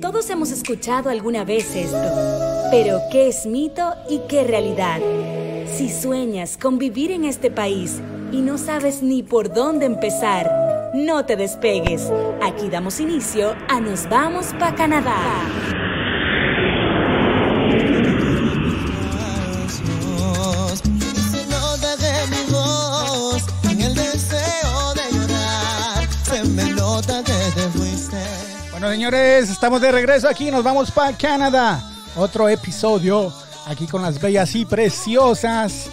Todos hemos escuchado alguna vez esto, pero ¿qué es mito y qué realidad? Si sueñas con vivir en este país y no sabes ni por dónde empezar, no te despegues. Aquí damos inicio a Nos Vamos para Canadá. Bueno, señores, estamos de regreso aquí. Nos vamos para Canadá. Otro episodio aquí con las bellas y preciosas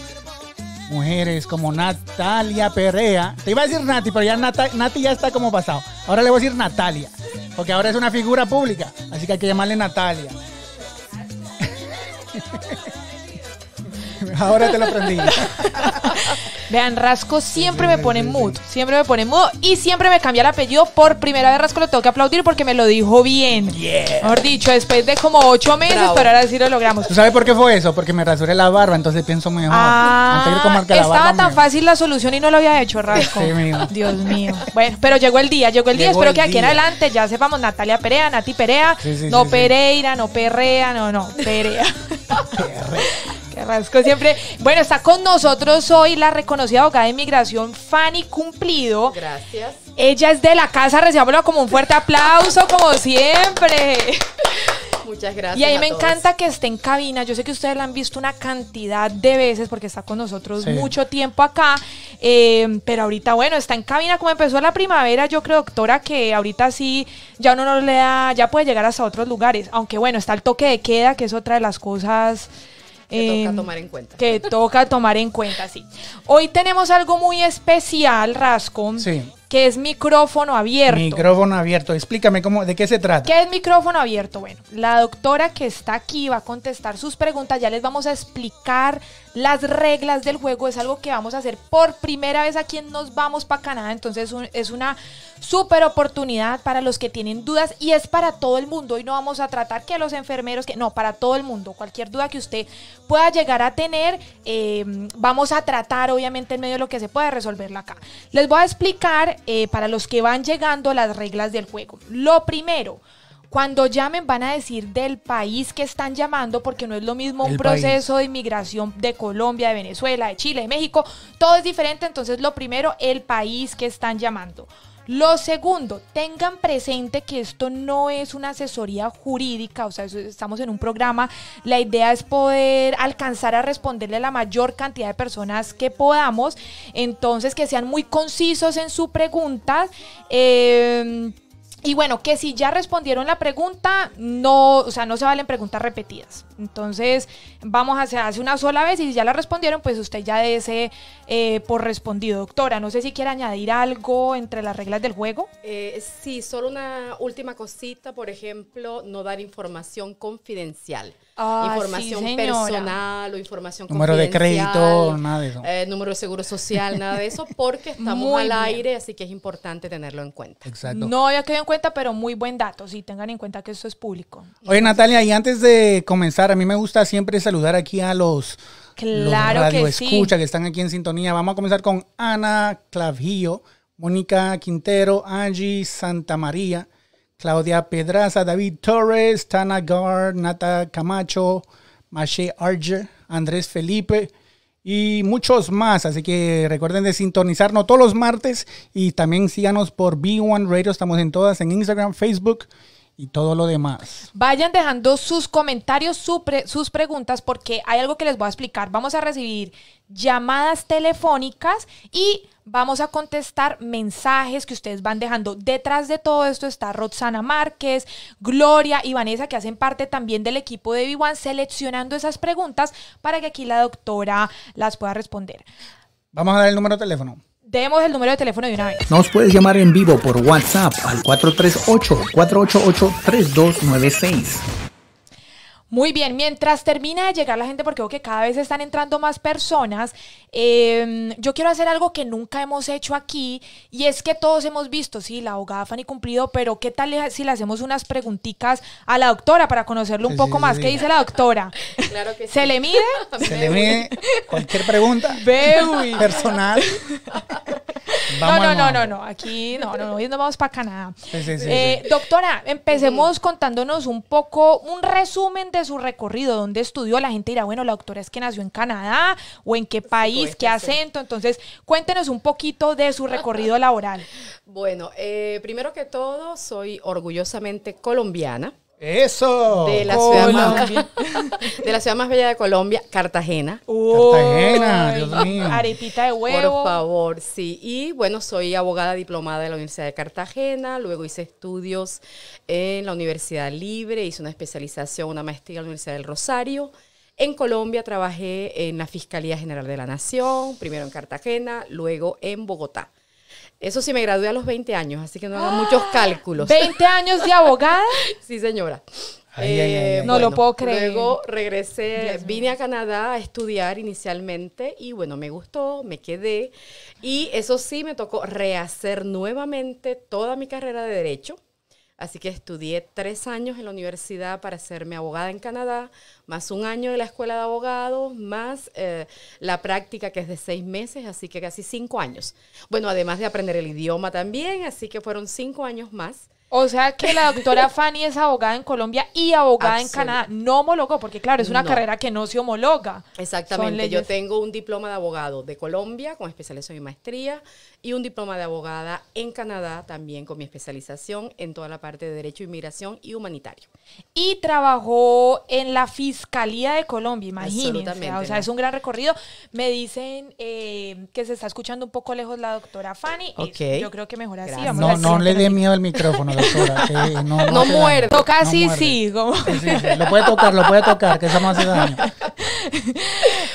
mujeres como Natalia Perea. Te iba a decir Nati, pero ya Nati ya está como pasado. Ahora le voy a decir Natalia, porque ahora es una figura pública, así que hay que llamarle Natalia. Ahora te lo aprendí. Vean, Rasco siempre me pone mood, siempre me pone mood y siempre me cambia el apellido. Por primera vez Rasco lo tengo que aplaudir porque me lo dijo bien. Mejor dicho, después de como ocho meses, pero ahora sí lo logramos. ¿Tú sabes por qué fue eso? Porque me rasuré la barba, entonces pienso mejor. Ah, estaba tan fácil la solución y no lo había hecho Rasco. Sí, mío. Dios mío. Bueno, pero llegó el día, llegó el día. Espero que aquí en adelante ya sepamos Natalia Perea, Nati Perea, no Pereira, no Perrea, no, no, Perea. Carrasco siempre. Bueno, está con nosotros hoy la reconocida abogada de inmigración Fanny Cumplido. Gracias. Ella es de la casa, recibámosla como un fuerte aplauso, como siempre. Muchas gracias. Y ahí me encanta que esté en cabina. Yo sé que ustedes la han visto una cantidad de veces porque está con nosotros mucho tiempo acá. Eh, pero ahorita, bueno, está en cabina como empezó la primavera. Yo creo, doctora, que ahorita sí ya uno no le da, ya puede llegar hasta otros lugares. Aunque bueno, está el toque de queda, que es otra de las cosas que toca em, tomar en cuenta. Que toca tomar en cuenta, sí. Hoy tenemos algo muy especial, Rascom. Sí que es micrófono abierto. Micrófono abierto. Explícame cómo, de qué se trata. ¿Qué es micrófono abierto? Bueno, la doctora que está aquí va a contestar sus preguntas. Ya les vamos a explicar las reglas del juego. Es algo que vamos a hacer por primera vez aquí en Nos Vamos para Canadá. Entonces es una súper oportunidad para los que tienen dudas y es para todo el mundo. Hoy no vamos a tratar que los enfermeros, que no, para todo el mundo. Cualquier duda que usted pueda llegar a tener, eh, vamos a tratar obviamente en medio de lo que se pueda resolverla acá. Les voy a explicar eh, para los que van llegando las reglas del juego. Lo primero, cuando llamen van a decir del país que están llamando, porque no es lo mismo un proceso de inmigración de Colombia, de Venezuela, de Chile, de México, todo es diferente, entonces lo primero, el país que están llamando. Lo segundo, tengan presente que esto no es una asesoría jurídica, o sea, estamos en un programa, la idea es poder alcanzar a responderle a la mayor cantidad de personas que podamos, entonces que sean muy concisos en sus preguntas. Eh, y bueno, que si ya respondieron la pregunta, no, sea, no se valen preguntas repetidas. Entonces, vamos a hacer una sola vez y si ya la respondieron, pues usted ya dese eh, por respondido. Doctora, no sé si quiere añadir algo entre las reglas del juego. Eh, sí, solo una última cosita, por ejemplo, no dar información confidencial. Ah, información personal o información Número de crédito, nada de eso. Eh, número de seguro social, nada de eso, porque estamos al aire, así que es importante tenerlo en cuenta. Exacto. No había quedado en cuenta, pero muy buen dato, sí, tengan en cuenta que eso es público. Oye, Natalia, y antes de comenzar, a mí me gusta siempre saludar aquí a los... que escucha que están aquí en sintonía. Vamos a comenzar con Ana Clavillo, Mónica Quintero, Angie Santamaría. María, Claudia Pedraza, David Torres, Tana Gard, Nata Camacho, Mache Arger, Andrés Felipe y muchos más. Así que recuerden de sintonizarnos todos los martes y también síganos por B1 Radio. Estamos en todas, en Instagram, Facebook y todo lo demás. Vayan dejando sus comentarios, sus preguntas, porque hay algo que les voy a explicar. Vamos a recibir llamadas telefónicas y vamos a contestar mensajes que ustedes van dejando. Detrás de todo esto está Roxana Márquez, Gloria y Vanessa, que hacen parte también del equipo de B1 seleccionando esas preguntas para que aquí la doctora las pueda responder. Vamos a dar el número de teléfono. Demos el número de teléfono de una Nos puedes llamar en vivo por WhatsApp al 438-488-3296. Muy bien, mientras termina de llegar la gente, porque veo que cada vez están entrando más personas, em, yo quiero hacer algo que nunca hemos hecho aquí y es que todos hemos visto, sí, la abogada Fanny Cumplido, pero ¿qué tal si le hacemos unas preguntitas a la doctora para conocerlo un poco más? ¿Qué dice la doctora? Claro que ¿Se le mide? Se le mide cualquier pregunta personal. Vamos no, no, no, no, no, aquí no, no, hoy no vamos para Canadá. Eh, doctora, empecemos contándonos un poco un resumen de de su recorrido, dónde estudió, la gente dirá, bueno, la doctora es que nació en Canadá o en qué país, pues, qué acento. Entonces, cuéntenos un poquito de su recorrido laboral. Bueno, eh, primero que todo, soy orgullosamente colombiana. Eso. De la, ciudad más, bella de Colombia, Cartagena. Cartagena, Arepita de huevo. Por favor, sí. Y bueno, soy abogada diplomada de la Universidad de Cartagena. Luego hice estudios en la Universidad Libre. Hice una especialización, una maestría en la Universidad del Rosario. En Colombia trabajé en la Fiscalía General de la Nación, primero en Cartagena, luego en Bogotá. Eso sí, me gradué a los 20 años, así que no hago muchos ¡Ah! cálculos. ¿20 años de abogada? sí, señora. Eh, no lo puedo creer. Luego regresé, vine a Canadá a estudiar inicialmente y bueno, me gustó, me quedé. Y eso sí, me tocó rehacer nuevamente toda mi carrera de derecho Así que estudié tres años en la universidad para hacerme abogada en Canadá, más un año de la escuela de abogados, más eh, la práctica que es de seis meses, así que casi cinco años. Bueno, además de aprender el idioma también, así que fueron cinco años más o sea que la doctora Fanny es abogada en Colombia y abogada en Canadá. No homologó, porque claro, es una carrera que no se homologa. Exactamente. Yo tengo un diploma de abogado de Colombia con especialización y maestría y un diploma de abogada en Canadá también con mi especialización en toda la parte de Derecho, Inmigración y Humanitario. Y trabajó en la Fiscalía de Colombia, imagínense. O sea, es un gran recorrido. Me dicen eh, que se está escuchando un poco lejos la doctora Fanny. Okay. Yo creo que mejor así. no, no le dé miedo al micrófono. no, no, muerde. Lo puede tocar, lo puede tocar, que eso no hace daño.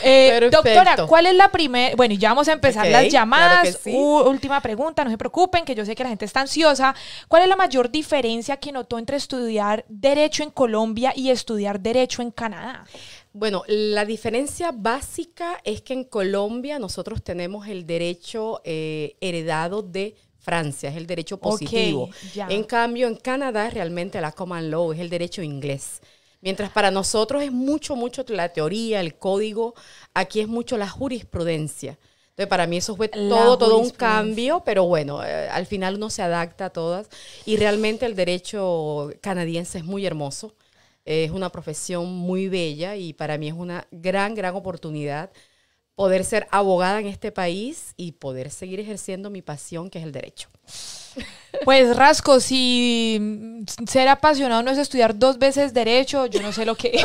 Eh, doctora, ¿cuál es la primera? Bueno, ya vamos a empezar las llamadas. última pregunta, no se preocupen, que yo sé que la gente está ansiosa. ¿Cuál es la mayor diferencia que notó entre estudiar Derecho en Colombia y estudiar Derecho en Canadá? Bueno, la diferencia básica es que en Colombia nosotros tenemos el derecho eh, heredado de Francia, es el derecho positivo. En cambio, en Canadá realmente la common law es el derecho inglés. Mientras para nosotros es mucho, mucho la teoría, el código, aquí es mucho la jurisprudencia. Entonces, para mí eso fue todo, todo un cambio, pero bueno, eh, al final uno se adapta a todas. Y realmente el derecho canadiense es muy hermoso. Es una profesión muy bella y para mí es una gran, gran oportunidad poder ser abogada en este país y poder seguir ejerciendo mi pasión, que es el derecho. Pues Rasco, si ser apasionado no es estudiar dos veces derecho, yo no sé lo que...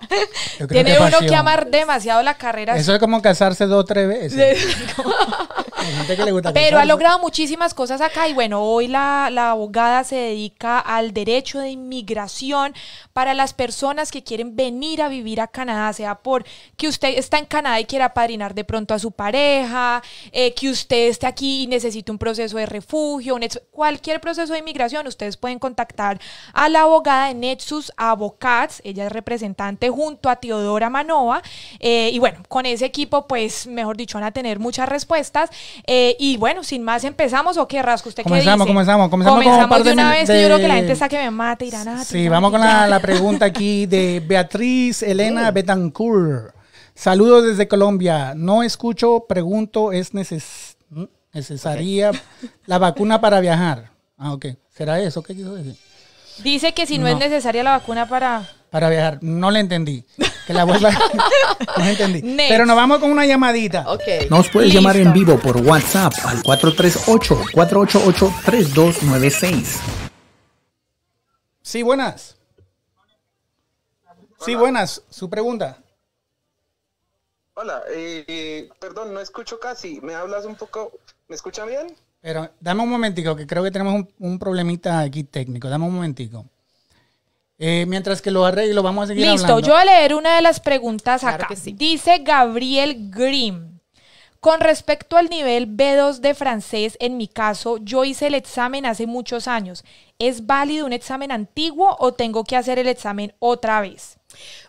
Tiene uno que amar demasiado la carrera. Eso es como casarse dos o tres veces. Pero ha logrado muchísimas cosas acá y bueno, hoy la, abogada se dedica al derecho de inmigración para las personas que quieren venir a vivir a Canadá, sea por que usted está en Canadá y quiera apadrinar de pronto a su pareja, eh, que usted esté aquí y necesite un proceso de refugio, un cualquier proceso de inmigración, ustedes pueden contactar a la abogada de Nexus Avocats, ella es representante junto a Teodora Manoa, eh, y bueno, con ese equipo, pues, mejor dicho, van a tener muchas respuestas, eh, y bueno, sin más, ¿empezamos o qué, Rasco? ¿Usted comenzamos, qué dice? Comenzamos, comenzamos, comenzamos de una vez, yo creo que la gente está que me mate, irán a... Sí, vamos con la, pregunta aquí de Beatriz Elena uh. Betancourt. Saludos desde Colombia. No escucho, pregunto, ¿es necesario. ¿Necesaría la vacuna para viajar. Ah, ok. ¿Será eso qué quiso decir? Dice que si no, es necesaria la vacuna para... Para viajar. No le entendí. Que la no entendí. Pero nos vamos con una llamadita. ok Nos puedes llamar en vivo por WhatsApp al 438-488-3296. Sí, buenas. Sí, buenas. Su pregunta. Hola, eh, eh, perdón, no escucho casi. ¿Me hablas un poco ¿Me escucha bien? Pero dame un momentico, que creo que tenemos un, problemita aquí técnico. Dame un momentico. Eh, mientras que lo arreglo, vamos a seguir Listo, yo voy a leer una de las preguntas acá. Dice Gabriel Grimm. Con respecto al nivel B2 de francés, en mi caso, yo hice el examen hace muchos años. ¿Es válido un examen antiguo o tengo que hacer el examen otra vez?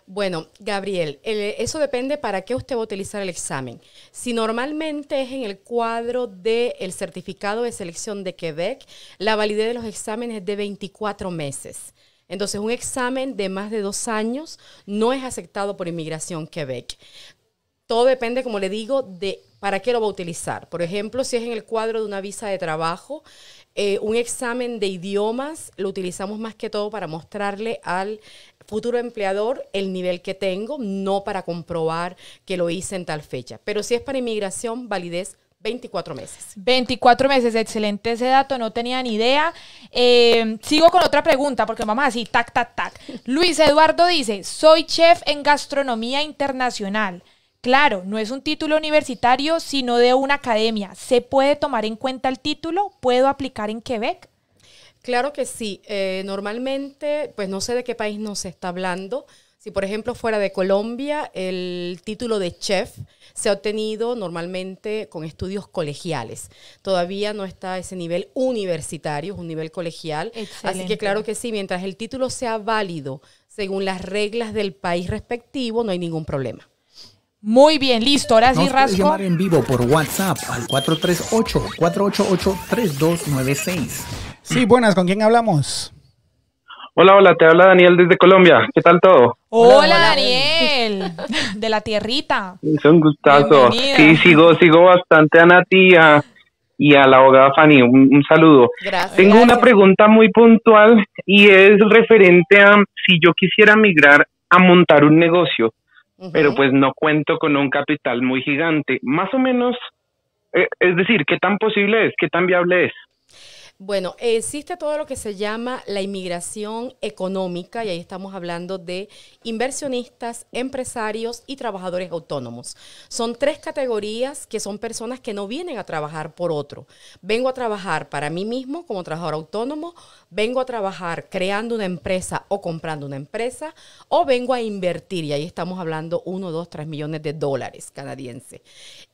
Bueno, Gabriel, eso depende para qué usted va a utilizar el examen. Si normalmente es en el cuadro del certificado de selección de Quebec, la validez de los exámenes es de 24 meses. Entonces, un examen de más de dos años no es aceptado por Inmigración Quebec. Todo depende, como le digo, de para qué lo va a utilizar. Por ejemplo, si es en el cuadro de una visa de trabajo, eh, un examen de idiomas lo utilizamos más que todo para mostrarle al futuro empleador el nivel que tengo, no para comprobar que lo hice en tal fecha. Pero si es para inmigración, validez 24 meses. 24 meses, excelente ese dato, no tenía ni idea. Eh, sigo con otra pregunta, porque vamos así, tac, tac, tac. Luis Eduardo dice, soy chef en gastronomía internacional. Claro, no es un título universitario, sino de una academia. ¿Se puede tomar en cuenta el título? ¿Puedo aplicar en Quebec? Claro que sí. Eh, normalmente, pues no sé de qué país nos está hablando. Si, por ejemplo, fuera de Colombia, el título de chef se ha obtenido normalmente con estudios colegiales. Todavía no está ese nivel universitario, es un nivel colegial. Así que, claro que sí, mientras el título sea válido según las reglas del país respectivo, no hay ningún problema. Muy bien, listo. Ahora sí, llamar en vivo por WhatsApp al 438-488-3296. Sí, buenas, ¿con quién hablamos? Hola, hola, te habla Daniel desde Colombia. ¿Qué tal todo? Hola, Daniel, de la tierrita. Es un gustazo. Sí, sigo, sigo bastante a Nati y a la abogada Fanny. Un, saludo. Tengo una pregunta muy puntual y es referente a si yo quisiera migrar a montar un negocio, pero pues no cuento con un capital muy gigante. Más o menos, eh, es decir, ¿qué tan posible es? ¿Qué tan viable es? Bueno, existe todo lo que se llama la inmigración económica y ahí estamos hablando de inversionistas, empresarios y trabajadores autónomos. Son tres categorías que son personas que no vienen a trabajar por otro. Vengo a trabajar para mí mismo como trabajador autónomo, vengo a trabajar creando una empresa o comprando una empresa o vengo a invertir y ahí estamos hablando 1, 2, 3 millones de dólares canadienses.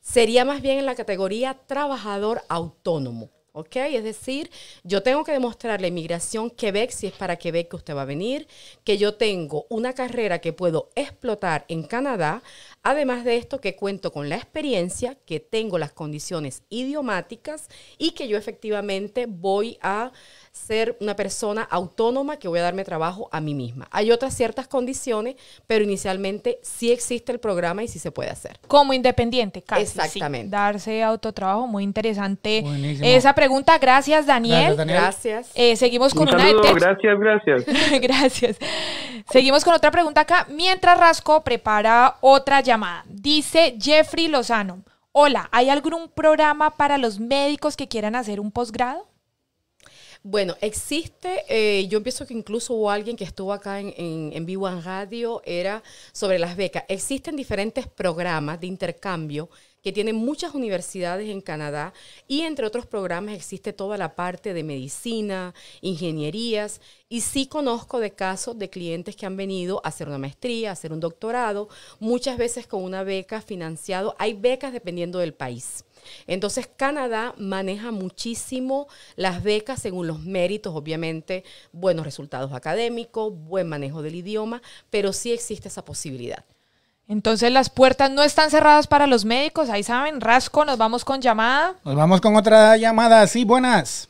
Sería más bien en la categoría trabajador autónomo. ¿ok? Es decir, yo tengo que demostrarle inmigración Quebec si es para Quebec que usted va a venir, que yo tengo una carrera que puedo explotar en Canadá, Además de esto, que cuento con la experiencia, que tengo las condiciones idiomáticas y que yo efectivamente voy a ser una persona autónoma que voy a darme trabajo a mí misma. Hay otras ciertas condiciones, pero inicialmente sí existe el programa y sí se puede hacer. Como independiente, casi. Exactamente. Darse autotrabajo, muy interesante. Esa pregunta, gracias Daniel. Gracias. Eh, seguimos con una... gracias, gracias. gracias. Seguimos con otra pregunta acá. Mientras Rasco prepara otra llamada Dice Jeffrey Lozano. Hola, ¿hay algún programa para los médicos que quieran hacer un posgrado? Bueno, existe, eh, yo pienso que incluso hubo alguien que estuvo acá en, Vivo en Radio, era sobre las becas. Existen diferentes programas de intercambio que tiene muchas universidades en Canadá y entre otros programas existe toda la parte de medicina, ingenierías y sí conozco de casos de clientes que han venido a hacer una maestría, a hacer un doctorado, muchas veces con una beca financiado. Hay becas dependiendo del país. Entonces, Canadá maneja muchísimo las becas según los méritos, obviamente, buenos resultados académicos, buen manejo del idioma, pero sí existe esa posibilidad. Entonces las puertas no están cerradas para los médicos, ahí saben, Rasco, nos vamos con llamada. Nos vamos con otra llamada, sí, buenas.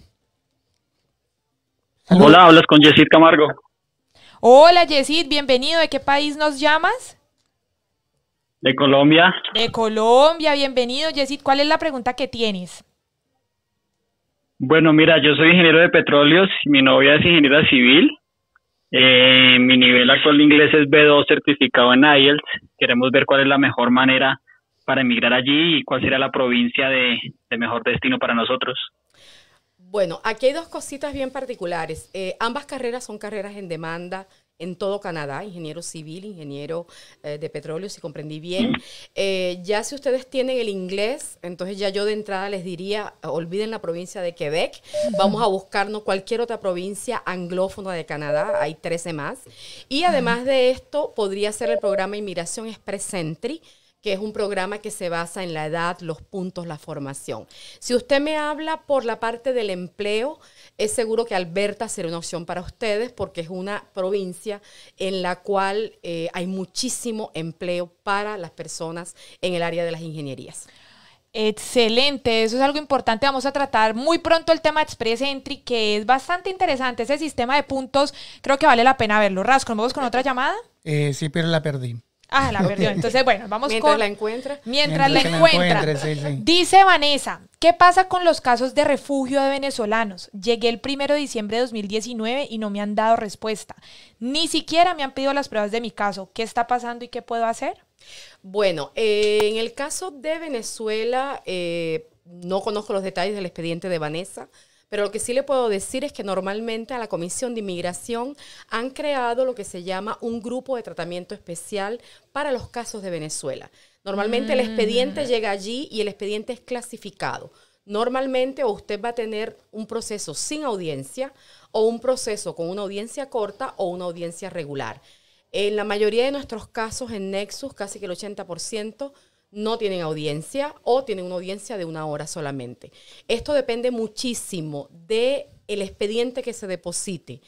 Hola, hablas con Yesid Camargo. Hola Yesid, bienvenido, ¿de qué país nos llamas? De Colombia. De Colombia, bienvenido Yesid, ¿cuál es la pregunta que tienes? Bueno, mira, yo soy ingeniero de petróleos, mi novia es ingeniera civil eh, mi nivel actual de inglés es B2 certificado en IELTS. Queremos ver cuál es la mejor manera para emigrar allí y cuál será la provincia de, mejor destino para nosotros. Bueno, aquí hay dos cositas bien particulares. Eh, ambas carreras son carreras en demanda, en todo Canadá, ingeniero civil, ingeniero eh, de petróleo, si comprendí bien. Eh, ya si ustedes tienen el inglés, entonces ya yo de entrada les diría, olviden la provincia de Quebec, vamos a buscarnos cualquier otra provincia anglófona de Canadá, hay 13 más. Y además de esto, podría ser el programa Inmigración Express Entry, que es un programa que se basa en la edad, los puntos, la formación. Si usted me habla por la parte del empleo, es seguro que Alberta será una opción para ustedes porque es una provincia en la cual eh, hay muchísimo empleo para las personas en el área de las ingenierías. Excelente, eso es algo importante. Vamos a tratar muy pronto el tema Express Entry, que es bastante interesante. Ese sistema de puntos creo que vale la pena verlo. Rascón, ¿vamos con otra llamada? Eh, sí, pero la perdí. Ah, la perdió. Entonces, bueno, vamos con... Mientras, la encuentra. Mientras la encuentra. Dice Vanessa, ¿qué pasa con los casos de refugio de venezolanos? Llegué el primero de diciembre de 2019 y no me han dado respuesta. Ni siquiera me han pedido las pruebas de mi caso. ¿Qué está pasando y qué puedo hacer? Bueno, eh, en el caso de Venezuela, eh, no conozco los detalles del expediente de Vanessa, pero lo que sí le puedo decir es que normalmente a la Comisión de Inmigración han creado lo que se llama un grupo de tratamiento especial para los casos de Venezuela. Normalmente el expediente mm. llega allí y el expediente es clasificado. Normalmente usted va a tener un proceso sin audiencia o un proceso con una audiencia corta o una audiencia regular. En la mayoría de nuestros casos en Nexus, casi que el 80%, no tienen audiencia o tienen una audiencia de una hora solamente. Esto depende muchísimo de el expediente que se deposite.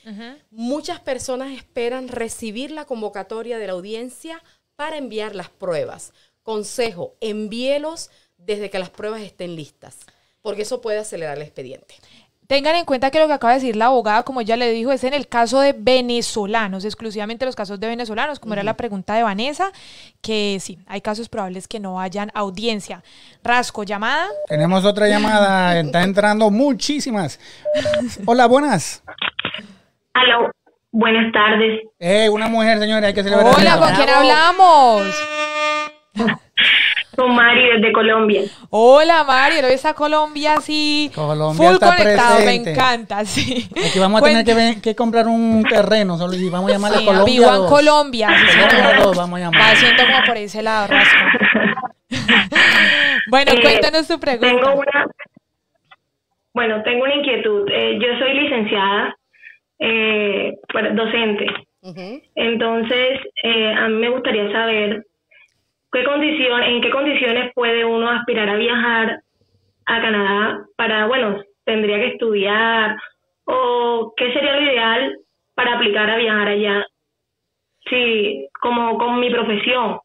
Muchas personas esperan recibir la convocatoria de la audiencia para enviar las pruebas. Consejo, envíelos desde que las pruebas estén listas, porque eso puede acelerar el expediente. Tengan en cuenta que lo que acaba de decir la abogada, como ya le dijo, es en el caso de venezolanos, exclusivamente los casos de venezolanos, como era la pregunta de Vanessa, que sí, hay casos probables que no hayan audiencia. Rasco, llamada. Tenemos otra llamada, está entrando muchísimas. Hola, buenas. Hola, buenas tardes. Eh, una mujer, señora, hay que celebrar. Hola, ¿con quién hablamos? Con Mari desde Colombia. Hola Mari, lo ves a Colombia así. Colombia full conectado, me encanta, sí. Aquí vamos a tener que, comprar un terreno, solo vamos a llamar a Colombia. Vivo Colombia. Colombia vamos a llamar. Va siendo como por ese lado, bueno, eh, cuéntanos tu pregunta. Tengo una, bueno, tengo una inquietud. Eh, yo soy licenciada, eh, docente. Entonces, a mí me gustaría saber ¿Qué condición, ¿En qué condiciones puede uno aspirar a viajar a Canadá para, bueno, tendría que estudiar o qué sería lo ideal para aplicar a viajar allá? Sí, como con mi profesión.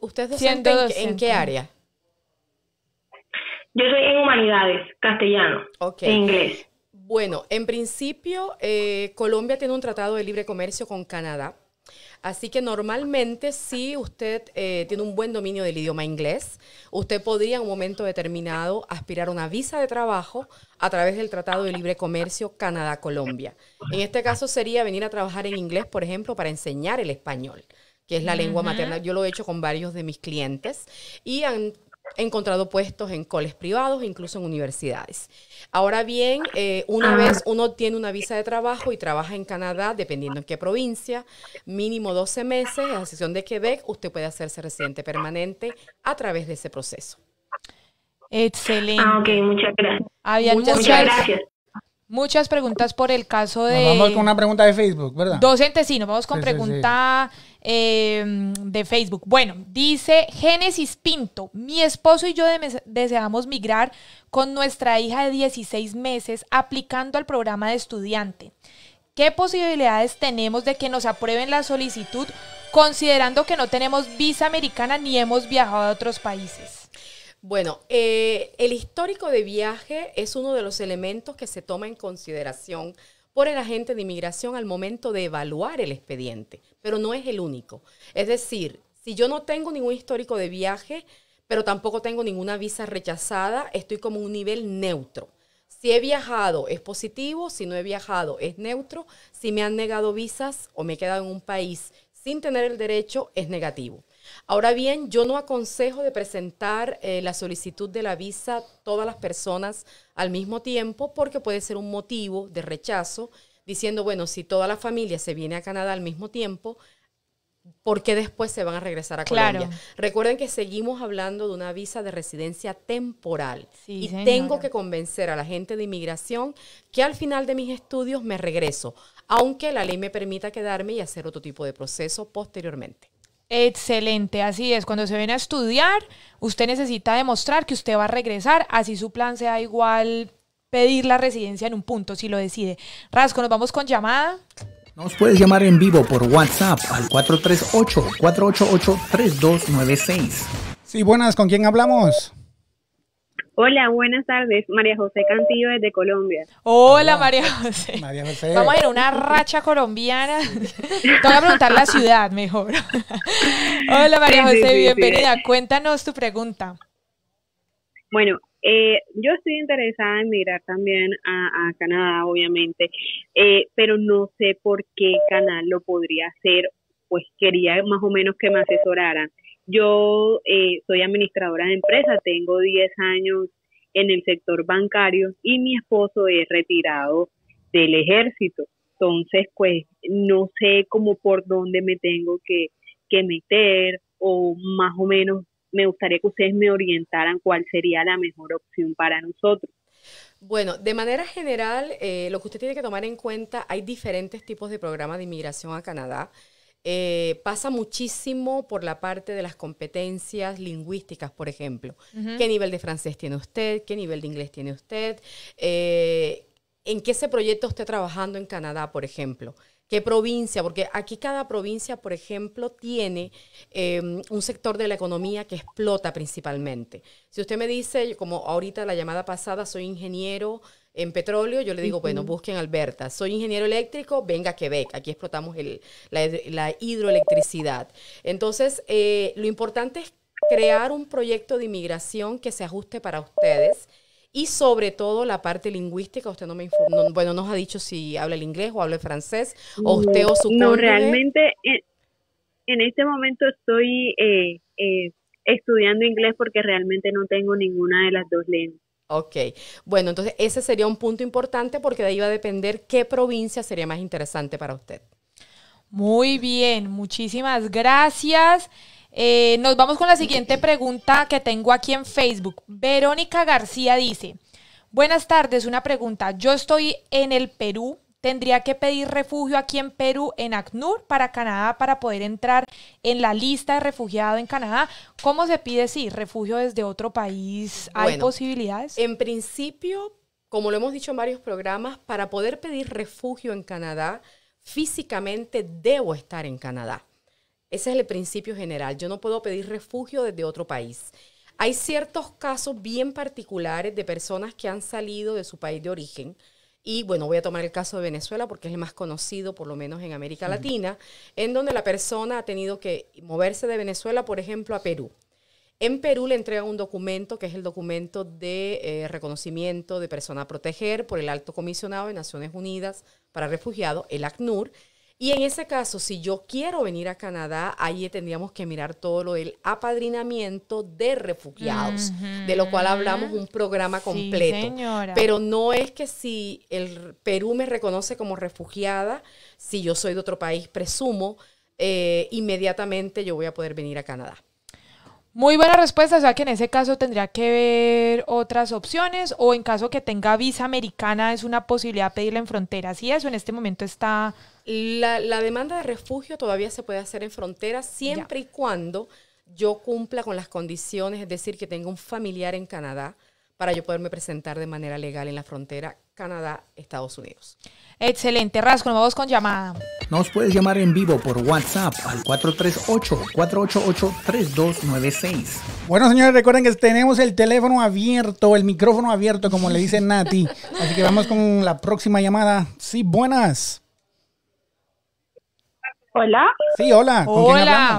¿Usted se en, en qué área? Yo soy en humanidades, castellano, e inglés. Bueno, en principio, eh, Colombia tiene un tratado de libre comercio con Canadá Así que normalmente si usted eh, tiene un buen dominio del idioma inglés, usted podría en un momento determinado aspirar a una visa de trabajo a través del Tratado de Libre Comercio Canadá-Colombia. En este caso sería venir a trabajar en inglés, por ejemplo, para enseñar el español que es la lengua materna. Yo lo he hecho con varios de mis clientes y han encontrado puestos en coles privados, incluso en universidades. Ahora bien, eh, una ah. vez uno tiene una visa de trabajo y trabaja en Canadá, dependiendo en qué provincia, mínimo 12 meses, en la excepción de Quebec, usted puede hacerse residente permanente a través de ese proceso. Excelente. Ah, ok, muchas gracias. muchas, gracias. Muchas preguntas por el caso de... vamos con una pregunta de Facebook, ¿verdad? Docente, sí, nos vamos con preguntas... pregunta... Em, de Facebook. Bueno, dice Génesis Pinto, mi esposo y yo deseamos migrar con nuestra hija de 16 meses aplicando al programa de estudiante. ¿Qué posibilidades tenemos de que nos aprueben la solicitud considerando que no tenemos visa americana ni hemos viajado a otros países? Bueno, eh, el histórico de viaje es uno de los elementos que se toma en consideración por el agente de inmigración al momento de evaluar el expediente, pero no es el único. Es decir, si yo no tengo ningún histórico de viaje, pero tampoco tengo ninguna visa rechazada, estoy como un nivel neutro. Si he viajado es positivo, si no he viajado es neutro, si me han negado visas o me he quedado en un país sin tener el derecho es negativo. Ahora bien, yo no aconsejo de presentar eh, la solicitud de la visa todas las personas al mismo tiempo porque puede ser un motivo de rechazo diciendo, bueno, si toda la familia se viene a Canadá al mismo tiempo, ¿por qué después se van a regresar a Colombia? Recuerden que seguimos hablando de una visa de residencia temporal y tengo que convencer a la gente de inmigración que al final de mis estudios me regreso, aunque la ley me permita quedarme y hacer otro tipo de proceso posteriormente. Excelente, así es. Cuando se viene a estudiar, usted necesita demostrar que usted va a regresar, así su plan sea igual pedir la residencia en un punto, si lo decide. Rasco, nos vamos con llamada. Nos puedes llamar en vivo por WhatsApp al 438-488-3296. Sí, buenas, ¿con quién hablamos? Hola, buenas tardes. María José Cantillo desde Colombia. Hola, María, José. María José. Vamos a una racha colombiana. Te voy a preguntar la ciudad mejor. Hola, María José, bienvenida. Cuéntanos tu pregunta. Bueno, eh, yo estoy interesada en migrar también a, Canadá, obviamente, eh, pero no sé por qué canal lo podría hacer, pues quería más o menos que me asesoraran. Yo eh, soy administradora de empresa, tengo 10 años en el sector bancario y mi esposo es retirado del ejército. Entonces, pues no sé cómo por dónde me tengo que, que meter o más o menos me gustaría que ustedes me orientaran cuál sería la mejor opción para nosotros. Bueno, de manera general, eh, lo que usted tiene que tomar en cuenta, hay diferentes tipos de programas de inmigración a Canadá. Eh, pasa muchísimo por la parte de las competencias lingüísticas, por ejemplo. ¿Qué nivel de francés tiene usted? ¿Qué nivel de inglés tiene usted? Eh, ¿En qué se proyecto usted trabajando en Canadá, por ejemplo? ¿Qué provincia? Porque aquí cada provincia, por ejemplo, tiene em, un sector de la economía que explota principalmente. Si usted me dice, como ahorita la llamada pasada, soy ingeniero, en petróleo, yo le digo, bueno, busquen Alberta. Soy ingeniero eléctrico, venga a Quebec. Aquí explotamos la, hidroelectricidad. Entonces, eh, lo importante es crear un proyecto de inmigración que se ajuste para ustedes y sobre todo la parte lingüística. Usted no me no, bueno, nos ha dicho si habla el inglés o habla el francés o mm, usted o su No, realmente eh, en, este momento estoy eh, estudiando inglés porque realmente no tengo ninguna de las dos lenguas. Ok, bueno, entonces ese sería un punto importante porque de ahí va a depender qué provincia sería más interesante para usted. Muy bien, muchísimas gracias. Eh, nos vamos con la siguiente pregunta que tengo aquí en Facebook. Verónica García dice, buenas tardes, una pregunta. Yo estoy en el Perú, tendría que pedir refugio aquí en Perú, en ACNUR, para Canadá, para poder entrar en la lista de refugiado en Canadá. ¿Cómo se pide, si sí, refugio desde otro país? ¿Hay posibilidades? En principio, como lo hemos dicho en varios programas, para poder pedir refugio en Canadá, físicamente debo estar en Canadá. Ese es el principio general. Yo no puedo pedir refugio desde otro país. Hay ciertos casos bien particulares de personas que han salido de su país de origen, y bueno, voy a tomar el caso de Venezuela porque es el más conocido, por lo menos en América Latina, en donde la persona ha tenido que moverse de Venezuela, por ejemplo, a Perú. En Perú le entregan un documento que es el documento de eh, reconocimiento de persona a proteger por el Alto Comisionado de Naciones Unidas para Refugiados, el ACNUR, y en ese caso, si yo quiero venir a Canadá, ahí tendríamos que mirar todo lo del apadrinamiento de refugiados, de lo cual hablamos un programa completo. Pero no es que si el Perú me reconoce como refugiada, si yo soy de otro país, presumo, eh, inmediatamente yo voy a poder venir a Canadá. Muy buena respuesta, o sea que en ese caso tendría que ver otras opciones o en caso que tenga visa americana es una posibilidad pedirla en fronteras y eso en este momento está la, demanda de refugio todavía se puede hacer en frontera siempre y cuando yo cumpla con las condiciones, es decir, que tenga un familiar en Canadá para yo poderme presentar de manera legal en la frontera Canadá-Estados Unidos. Excelente, Rasco, nos vamos con llamada. Nos puedes llamar en vivo por WhatsApp al 438-488-3296. Bueno, señores, recuerden que tenemos el teléfono abierto, el micrófono abierto, como le dice Nati. Así que vamos con la próxima llamada. Sí, buenas. Hola. Sí, hola. hola.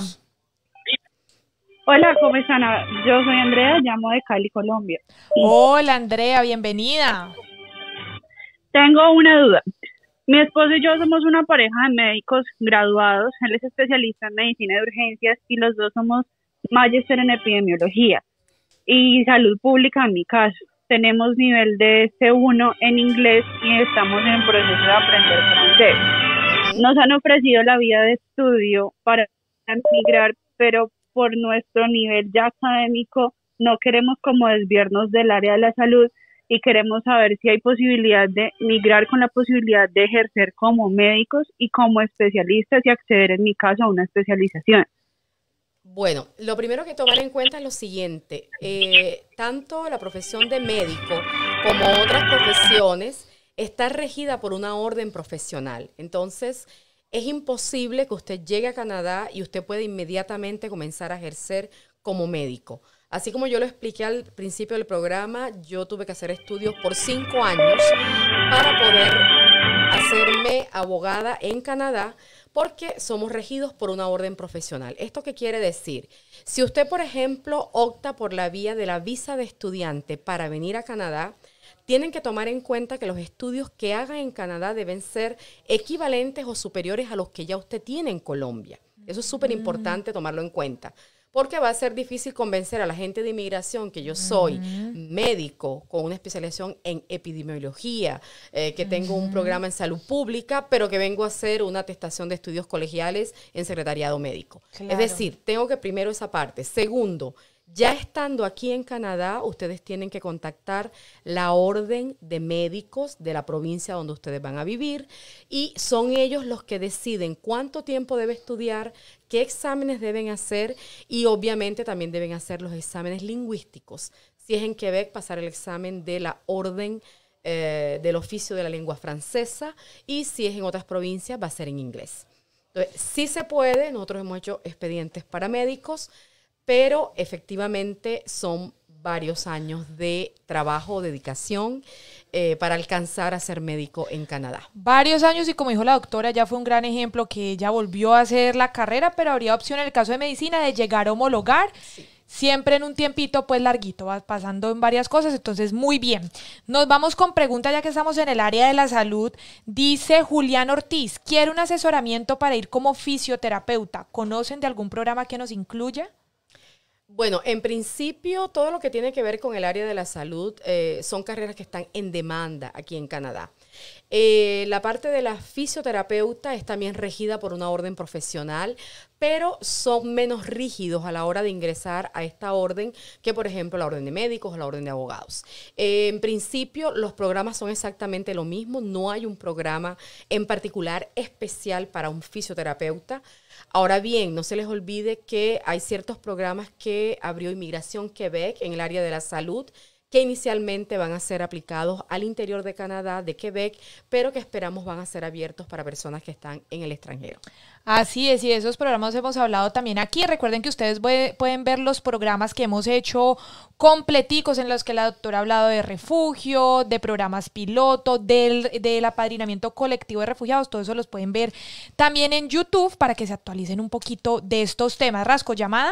Hola, ¿cómo están? Yo soy Andrea, llamo de Cali, Colombia. Hola, Andrea, bienvenida. Tengo una duda. Mi esposo y yo somos una pareja de médicos graduados. Él es especialista en medicina de urgencias y los dos somos magister en epidemiología y salud pública en mi caso. Tenemos nivel de C1 en inglés y estamos en proceso de aprender francés. Nos han ofrecido la vía de estudio para migrar, pero por nuestro nivel ya académico no queremos como desviarnos del área de la salud y queremos saber si hay posibilidad de migrar con la posibilidad de ejercer como médicos y como especialistas y acceder en mi caso a una especialización. Bueno, lo primero que tomar en cuenta es lo siguiente, eh, tanto la profesión de médico como otras profesiones está regida por una orden profesional. Entonces, es imposible que usted llegue a Canadá y usted pueda inmediatamente comenzar a ejercer como médico. Así como yo lo expliqué al principio del programa, yo tuve que hacer estudios por cinco años para poder hacerme abogada en Canadá porque somos regidos por una orden profesional. ¿Esto qué quiere decir? Si usted, por ejemplo, opta por la vía de la visa de estudiante para venir a Canadá, tienen que tomar en cuenta que los estudios que hagan en Canadá deben ser equivalentes o superiores a los que ya usted tiene en Colombia. Eso es súper importante mm. tomarlo en cuenta porque va a ser difícil convencer a la gente de inmigración que yo soy mm. médico con una especialización en epidemiología, eh, que tengo un programa en salud pública, pero que vengo a hacer una atestación de estudios colegiales en secretariado médico. Es decir, tengo que primero esa parte. Segundo, ya estando aquí en Canadá, ustedes tienen que contactar la orden de médicos de la provincia donde ustedes van a vivir y son ellos los que deciden cuánto tiempo debe estudiar, qué exámenes deben hacer y obviamente también deben hacer los exámenes lingüísticos. Si es en Quebec, pasar el examen de la orden eh, del oficio de la lengua francesa y si es en otras provincias, va a ser en inglés. Entonces, sí se puede, nosotros hemos hecho expedientes para médicos pero efectivamente son varios años de trabajo, dedicación eh, para alcanzar a ser médico en Canadá. Varios años y como dijo la doctora, ya fue un gran ejemplo que ella volvió a hacer la carrera, pero habría opción en el caso de medicina de llegar a homologar. Siempre en un tiempito pues larguito, va pasando en varias cosas, entonces muy bien. Nos vamos con pregunta ya que estamos en el área de la salud. Dice Julián Ortiz, quiere un asesoramiento para ir como fisioterapeuta. ¿Conocen de algún programa que nos incluya? Bueno, en principio todo lo que tiene que ver con el área de la salud eh, son carreras que están en demanda aquí en Canadá. Eh, la parte de la fisioterapeuta es también regida por una orden profesional, pero son menos rígidos a la hora de ingresar a esta orden que, por ejemplo, la orden de médicos o la orden de abogados. Eh, en principio, los programas son exactamente lo mismo. No hay un programa en particular especial para un fisioterapeuta. Ahora bien, no se les olvide que hay ciertos programas que abrió Inmigración Quebec en el área de la salud que inicialmente van a ser aplicados al interior de Canadá, de Quebec, pero que esperamos van a ser abiertos para personas que están en el extranjero. Así es, y esos programas hemos hablado también aquí. Recuerden que ustedes pueden ver los programas que hemos hecho completicos en los que la doctora ha hablado de refugio, de programas piloto, del, del apadrinamiento colectivo de refugiados. Todo eso los pueden ver también en YouTube para que se actualicen un poquito de estos temas. Rasco, llamada.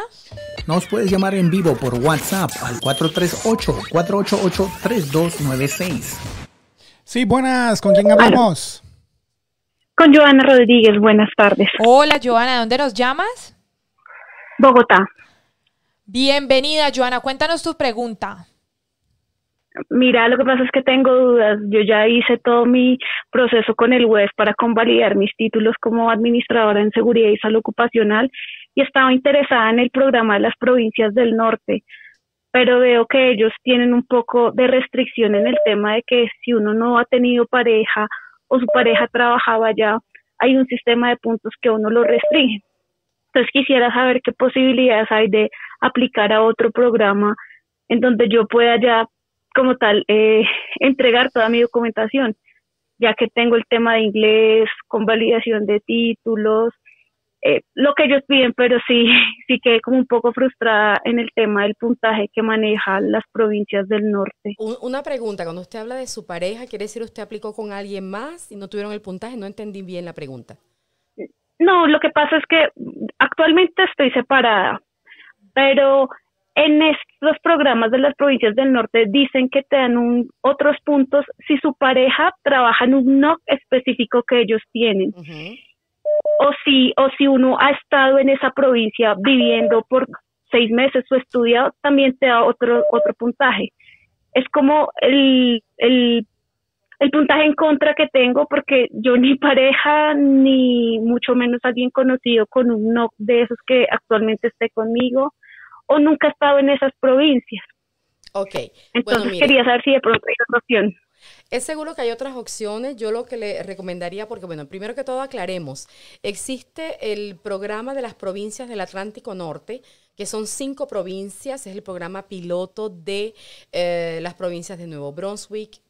Nos puedes llamar en vivo por WhatsApp al 438-488-3296. Sí, buenas. ¿Con quién hablamos? Con Joana Rodríguez, buenas tardes. Hola Joana, ¿dónde nos llamas? Bogotá. Bienvenida Joana, cuéntanos tu pregunta. Mira, lo que pasa es que tengo dudas. Yo ya hice todo mi proceso con el web para convalidar mis títulos como administradora en seguridad y salud ocupacional y estaba interesada en el programa de las provincias del norte, pero veo que ellos tienen un poco de restricción en el tema de que si uno no ha tenido pareja o su pareja trabajaba ya, hay un sistema de puntos que uno lo restringe. Entonces quisiera saber qué posibilidades hay de aplicar a otro programa en donde yo pueda ya como tal eh, entregar toda mi documentación, ya que tengo el tema de inglés, con validación de títulos, eh, lo que ellos piden, pero sí, sí quedé como un poco frustrada en el tema del puntaje que manejan las provincias del norte. Una pregunta, cuando usted habla de su pareja, ¿quiere decir usted aplicó con alguien más y no tuvieron el puntaje? No entendí bien la pregunta. No, lo que pasa es que actualmente estoy separada, pero en estos programas de las provincias del norte dicen que te dan un, otros puntos si su pareja trabaja en un NOC específico que ellos tienen o si, o si uno ha estado en esa provincia viviendo por seis meses o estudiado, también te da otro, otro puntaje. Es como el, el, puntaje en contra que tengo porque yo ni pareja ni mucho menos alguien conocido con un de esos que actualmente esté conmigo o nunca he estado en esas provincias. Ok. Entonces quería saber si de pronto hay otra opción. Es seguro que hay otras opciones. Yo lo que le recomendaría, porque bueno, primero que todo aclaremos, existe el programa de las provincias del Atlántico Norte, que son cinco provincias, es el programa piloto de eh, las provincias de Nuevo Brunswick,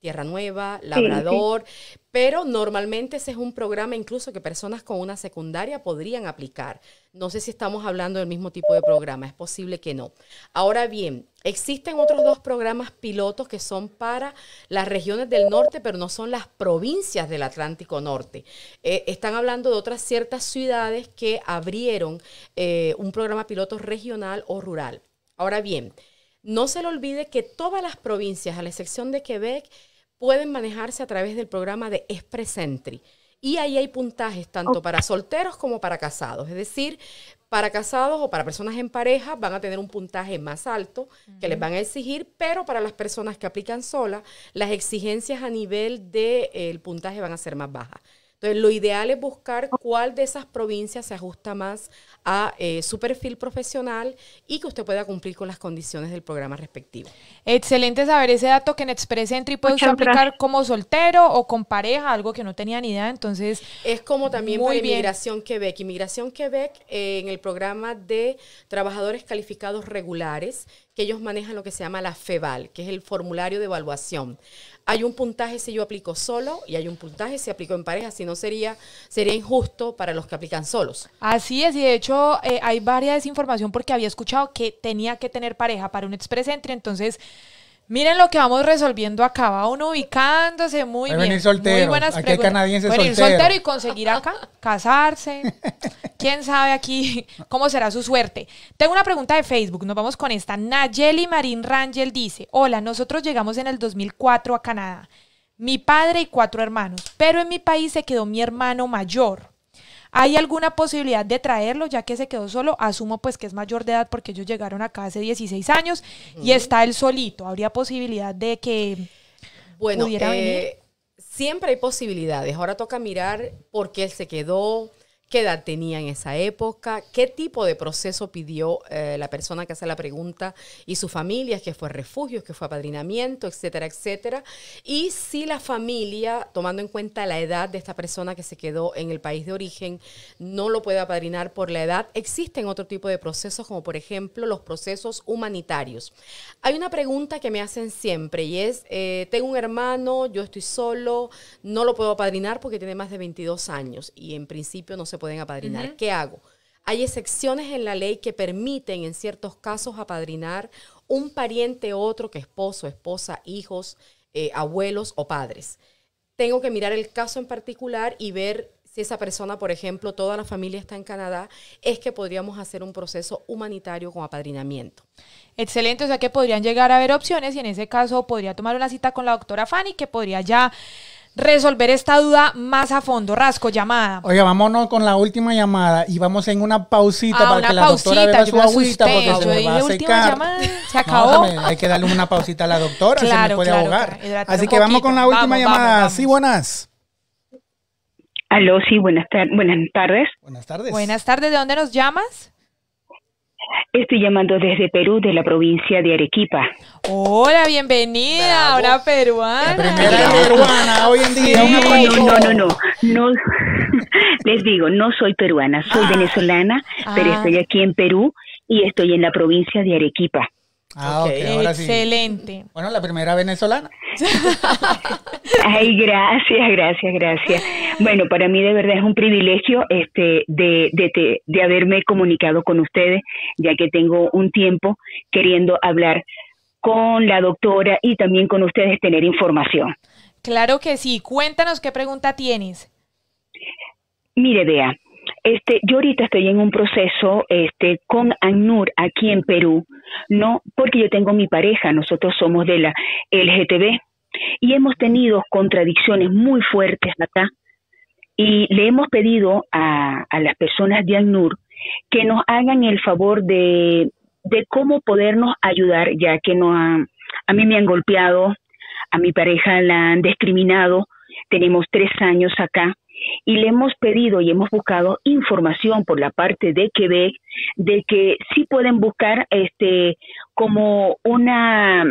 Tierra Nueva, Labrador, pero normalmente ese es un programa incluso que personas con una secundaria podrían aplicar. No sé si estamos hablando del mismo tipo de programa, es posible que no. Ahora bien, existen otros dos programas pilotos que son para las regiones del norte, pero no son las provincias del Atlántico Norte. Eh, están hablando de otras ciertas ciudades que abrieron eh, un programa piloto regional o rural. Ahora bien, no se le olvide que todas las provincias, a la excepción de Quebec, pueden manejarse a través del programa de Express Entry Y ahí hay puntajes tanto para solteros como para casados. Es decir, para casados o para personas en pareja van a tener un puntaje más alto que les van a exigir, pero para las personas que aplican sola, las exigencias a nivel del de, eh, puntaje van a ser más bajas. Entonces, lo ideal es buscar cuál de esas provincias se ajusta más a eh, su perfil profesional y que usted pueda cumplir con las condiciones del programa respectivo. Excelente saber ese dato que en Express Entry puede usted aplicar como soltero o con pareja, algo que no tenía ni idea, entonces... Es como también muy Inmigración Quebec. Inmigración Quebec eh, en el programa de trabajadores calificados regulares, que ellos manejan lo que se llama la FEVAL, que es el formulario de evaluación hay un puntaje si yo aplico solo y hay un puntaje si aplico en pareja, si no sería, sería injusto para los que aplican solos. Así es, y de hecho eh, hay varias desinformación porque había escuchado que tenía que tener pareja para un express entry, entonces Miren lo que vamos resolviendo acá. Va uno ubicándose muy bien. Muy buenas preguntas. canadiense. soltero. soltero y conseguir acá, casarse. Quién sabe aquí cómo será su suerte. Tengo una pregunta de Facebook. Nos vamos con esta. Nayeli Marín Rangel dice: Hola, nosotros llegamos en el 2004 a Canadá. Mi padre y cuatro hermanos. Pero en mi país se quedó mi hermano mayor. ¿Hay alguna posibilidad de traerlo ya que se quedó solo? Asumo pues que es mayor de edad porque ellos llegaron acá hace 16 años y está él solito. ¿Habría posibilidad de que bueno, pudiera venir? Eh, siempre hay posibilidades. Ahora toca mirar por qué él se quedó, qué edad tenía en esa época, qué tipo de proceso pidió eh, la persona que hace la pregunta y su familia, ¿Qué fue refugio, que fue apadrinamiento, etcétera, etcétera. Y si la familia, tomando en cuenta la edad de esta persona que se quedó en el país de origen, no lo puede apadrinar por la edad, existen otro tipo de procesos, como por ejemplo los procesos humanitarios. Hay una pregunta que me hacen siempre y es, eh, tengo un hermano, yo estoy solo, no lo puedo apadrinar porque tiene más de 22 años y en principio no se pueden apadrinar. ¿Qué hago? Hay excepciones en la ley que permiten en ciertos casos apadrinar un pariente otro que esposo, esposa, hijos, eh, abuelos o padres. Tengo que mirar el caso en particular y ver si esa persona, por ejemplo, toda la familia está en Canadá, es que podríamos hacer un proceso humanitario con apadrinamiento. Excelente, o sea que podrían llegar a haber opciones y en ese caso podría tomar una cita con la doctora Fanny que podría ya resolver esta duda más a fondo. Rasco, llamada. Oiga, vámonos con la última llamada y vamos en una pausita para que la doctora beba su agüita porque se me va a acabó. hay que darle una pausita a la doctora, se me puede ahogar. Así que vamos con la última llamada. sí, buenas. Aló, sí, buenas tardes. Buenas tardes. Buenas tardes, ¿de dónde nos llamas? Estoy llamando desde Perú, de la provincia de Arequipa. Hola, bienvenida, ¡Hola, peruana. La primera peruana hoy en día. No, no, no, no, Les digo, no soy peruana, soy ah. venezolana, pero ah. estoy aquí en Perú y estoy en la provincia de Arequipa. Ah, okay. Excelente. Bueno, la primera venezolana. Ay, gracias, gracias, gracias. Bueno, para mí de verdad es un privilegio este de, de, de haberme comunicado con ustedes, ya que tengo un tiempo queriendo hablar con la doctora y también con ustedes tener información. Claro que sí. Cuéntanos qué pregunta tienes. Mire, Bea, este, yo ahorita estoy en un proceso este, con ANUR aquí en Perú no porque yo tengo mi pareja, nosotros somos de la LGTB y hemos tenido contradicciones muy fuertes acá y le hemos pedido a, las personas de ACNUR que nos hagan el favor de, de cómo podernos ayudar, ya que no a mí me han golpeado, a mi pareja la han discriminado, tenemos tres años acá, y le hemos pedido y hemos buscado información por la parte de Quebec de que sí pueden buscar este como una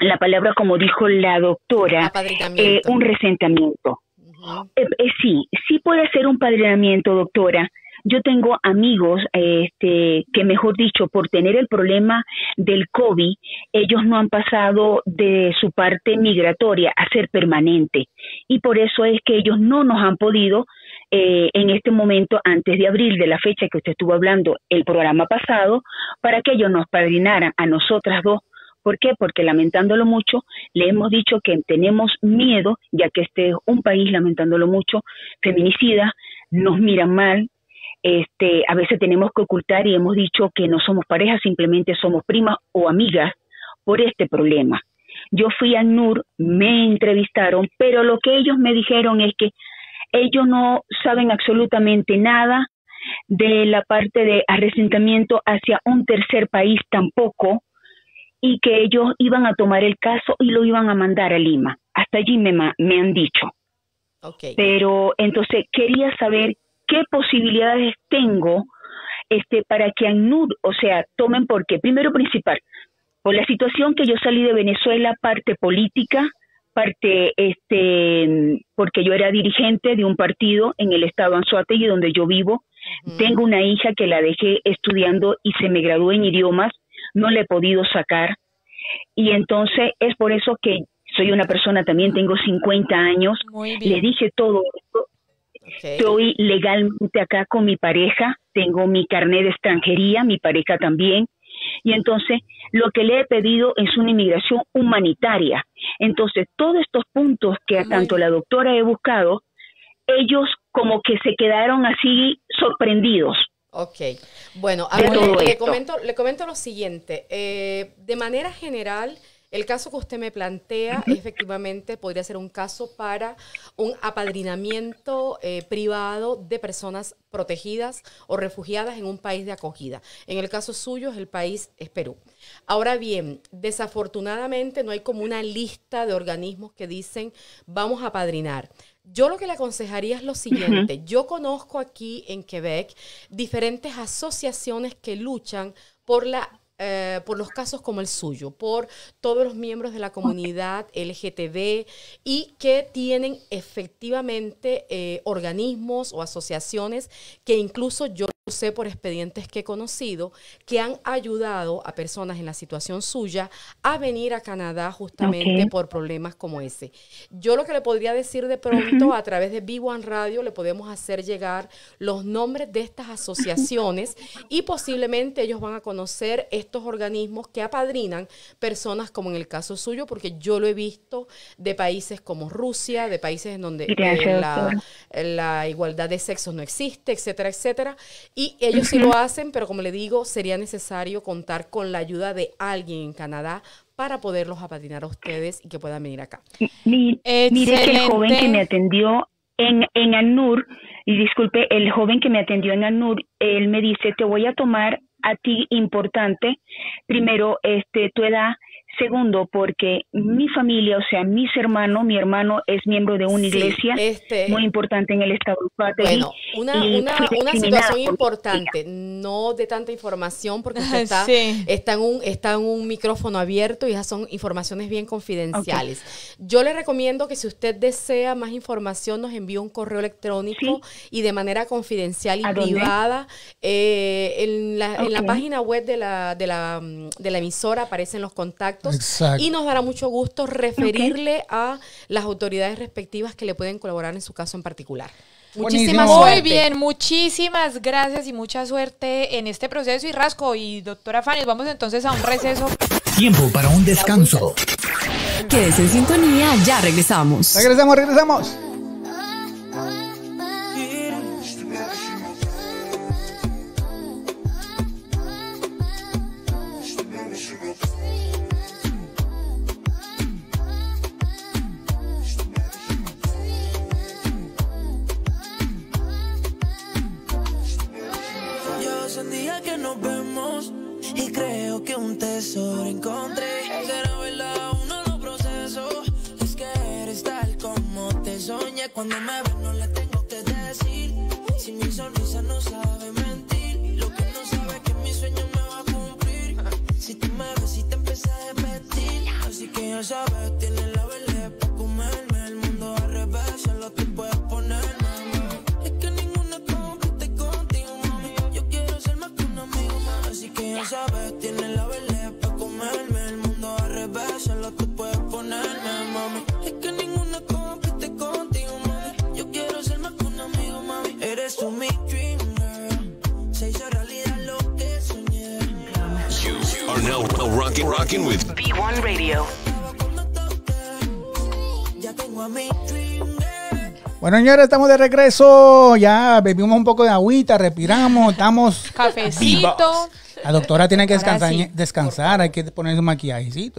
la palabra como dijo la doctora eh, un resentamiento eh, eh, sí sí puede ser un padrinamiento doctora yo tengo amigos este, que, mejor dicho, por tener el problema del COVID, ellos no han pasado de su parte migratoria a ser permanente. Y por eso es que ellos no nos han podido, eh, en este momento, antes de abril, de la fecha que usted estuvo hablando el programa pasado, para que ellos nos padrinaran a nosotras dos ¿Por qué? Porque lamentándolo mucho, le hemos dicho que tenemos miedo, ya que este es un país, lamentándolo mucho, feminicida, nos miran mal, este, a veces tenemos que ocultar y hemos dicho que no somos pareja, simplemente somos primas o amigas por este problema. Yo fui a NUR, me entrevistaron, pero lo que ellos me dijeron es que ellos no saben absolutamente nada de la parte de arresentamiento hacia un tercer país tampoco y que ellos iban a tomar el caso y lo iban a mandar a Lima. Hasta allí me, han dicho. Pero entonces quería saber qué posibilidades tengo este, para que ANUD, o sea, tomen porque, primero principal, por la situación que yo salí de Venezuela, parte política, parte, este, porque yo era dirigente de un partido en el estado y donde yo vivo, tengo una hija que la dejé estudiando y se me graduó en idiomas, no la he podido sacar, y entonces es por eso que soy una persona, también tengo 50 años, le dije todo esto, Estoy legalmente acá con mi pareja, tengo mi carnet de extranjería, mi pareja también. Y entonces lo que le he pedido es una inmigración humanitaria. Entonces todos estos puntos que a tanto la doctora he buscado, ellos como que se quedaron así sorprendidos. Ok, bueno, le, le, comento, le comento lo siguiente. Eh, de manera general, el caso que usted me plantea efectivamente podría ser un caso para un apadrinamiento eh, privado de personas protegidas o refugiadas en un país de acogida. En el caso suyo es el país es Perú. Ahora bien, desafortunadamente no hay como una lista de organismos que dicen vamos a apadrinar. Yo lo que le aconsejaría es lo siguiente. Yo conozco aquí en Quebec diferentes asociaciones que luchan por la eh, por los casos como el suyo, por todos los miembros de la comunidad LGTB y que tienen efectivamente eh, organismos o asociaciones que incluso yo sé por expedientes que he conocido que han ayudado a personas en la situación suya a venir a Canadá justamente por problemas como ese. Yo lo que le podría decir de pronto a través de Vivo en Radio le podemos hacer llegar los nombres de estas asociaciones y posiblemente ellos van a conocer estos organismos que apadrinan personas como en el caso suyo porque yo lo he visto de países como Rusia, de países en donde eh, la, la igualdad de sexos no existe, etcétera, etcétera y ellos sí lo hacen, pero como le digo, sería necesario contar con la ayuda de alguien en Canadá para poderlos apatinar a ustedes y que puedan venir acá. mire que el joven que me atendió en, en ANUR, y disculpe, el joven que me atendió en ANUR, él me dice, te voy a tomar a ti importante, primero este tu edad, Segundo, porque mi familia, o sea, mis hermanos, mi hermano es miembro de una iglesia este, muy importante en el estado de Bueno, una, una, una situación importante, no de tanta información, porque usted está, en un, está en un micrófono abierto y esas son informaciones bien confidenciales. Yo le recomiendo que si usted desea más información, nos envíe un correo electrónico y de manera confidencial y privada. Eh, en, la, en la página web de la, de la, de la emisora aparecen los contactos y nos dará mucho gusto referirle a las autoridades respectivas que le pueden colaborar en su caso en particular. Muchísimas gracias. Muy bien, muchísimas gracias y mucha suerte en este proceso. Y Rasco y doctora Fanny, vamos entonces a un receso. Tiempo para un descanso. Quédese en sintonía, ya regresamos. Regresamos, regresamos. que un tesoro encontré. Será verdad, uno lo proceso. Es que eres tal como te soñé. Cuando me ves, no le tengo que decir. Si mi sonrisa no sabe mentir, lo que no sabe es que mi sueño me va a cumplir. Si tú me ves, si te empiezas a repetir. Así que ya sabes, tienes Como sabes, tienes la verde para comerme. El mundo al revés, solo tú puedes ponerme, mami. Es que ninguna compite contigo, mami. Yo quiero ser más que un amigo, mami. Eres un mi dream girl. Se hizo realidad lo que soñé. You are now rocking, rocking with B1 Radio. Ya tengo a mi dream bueno, señores, estamos de regreso. Ya bebimos un poco de agüita, respiramos, estamos. Cafecito. Vivos. La doctora tiene que descansar, hay que poner maquillaje, ¿sí?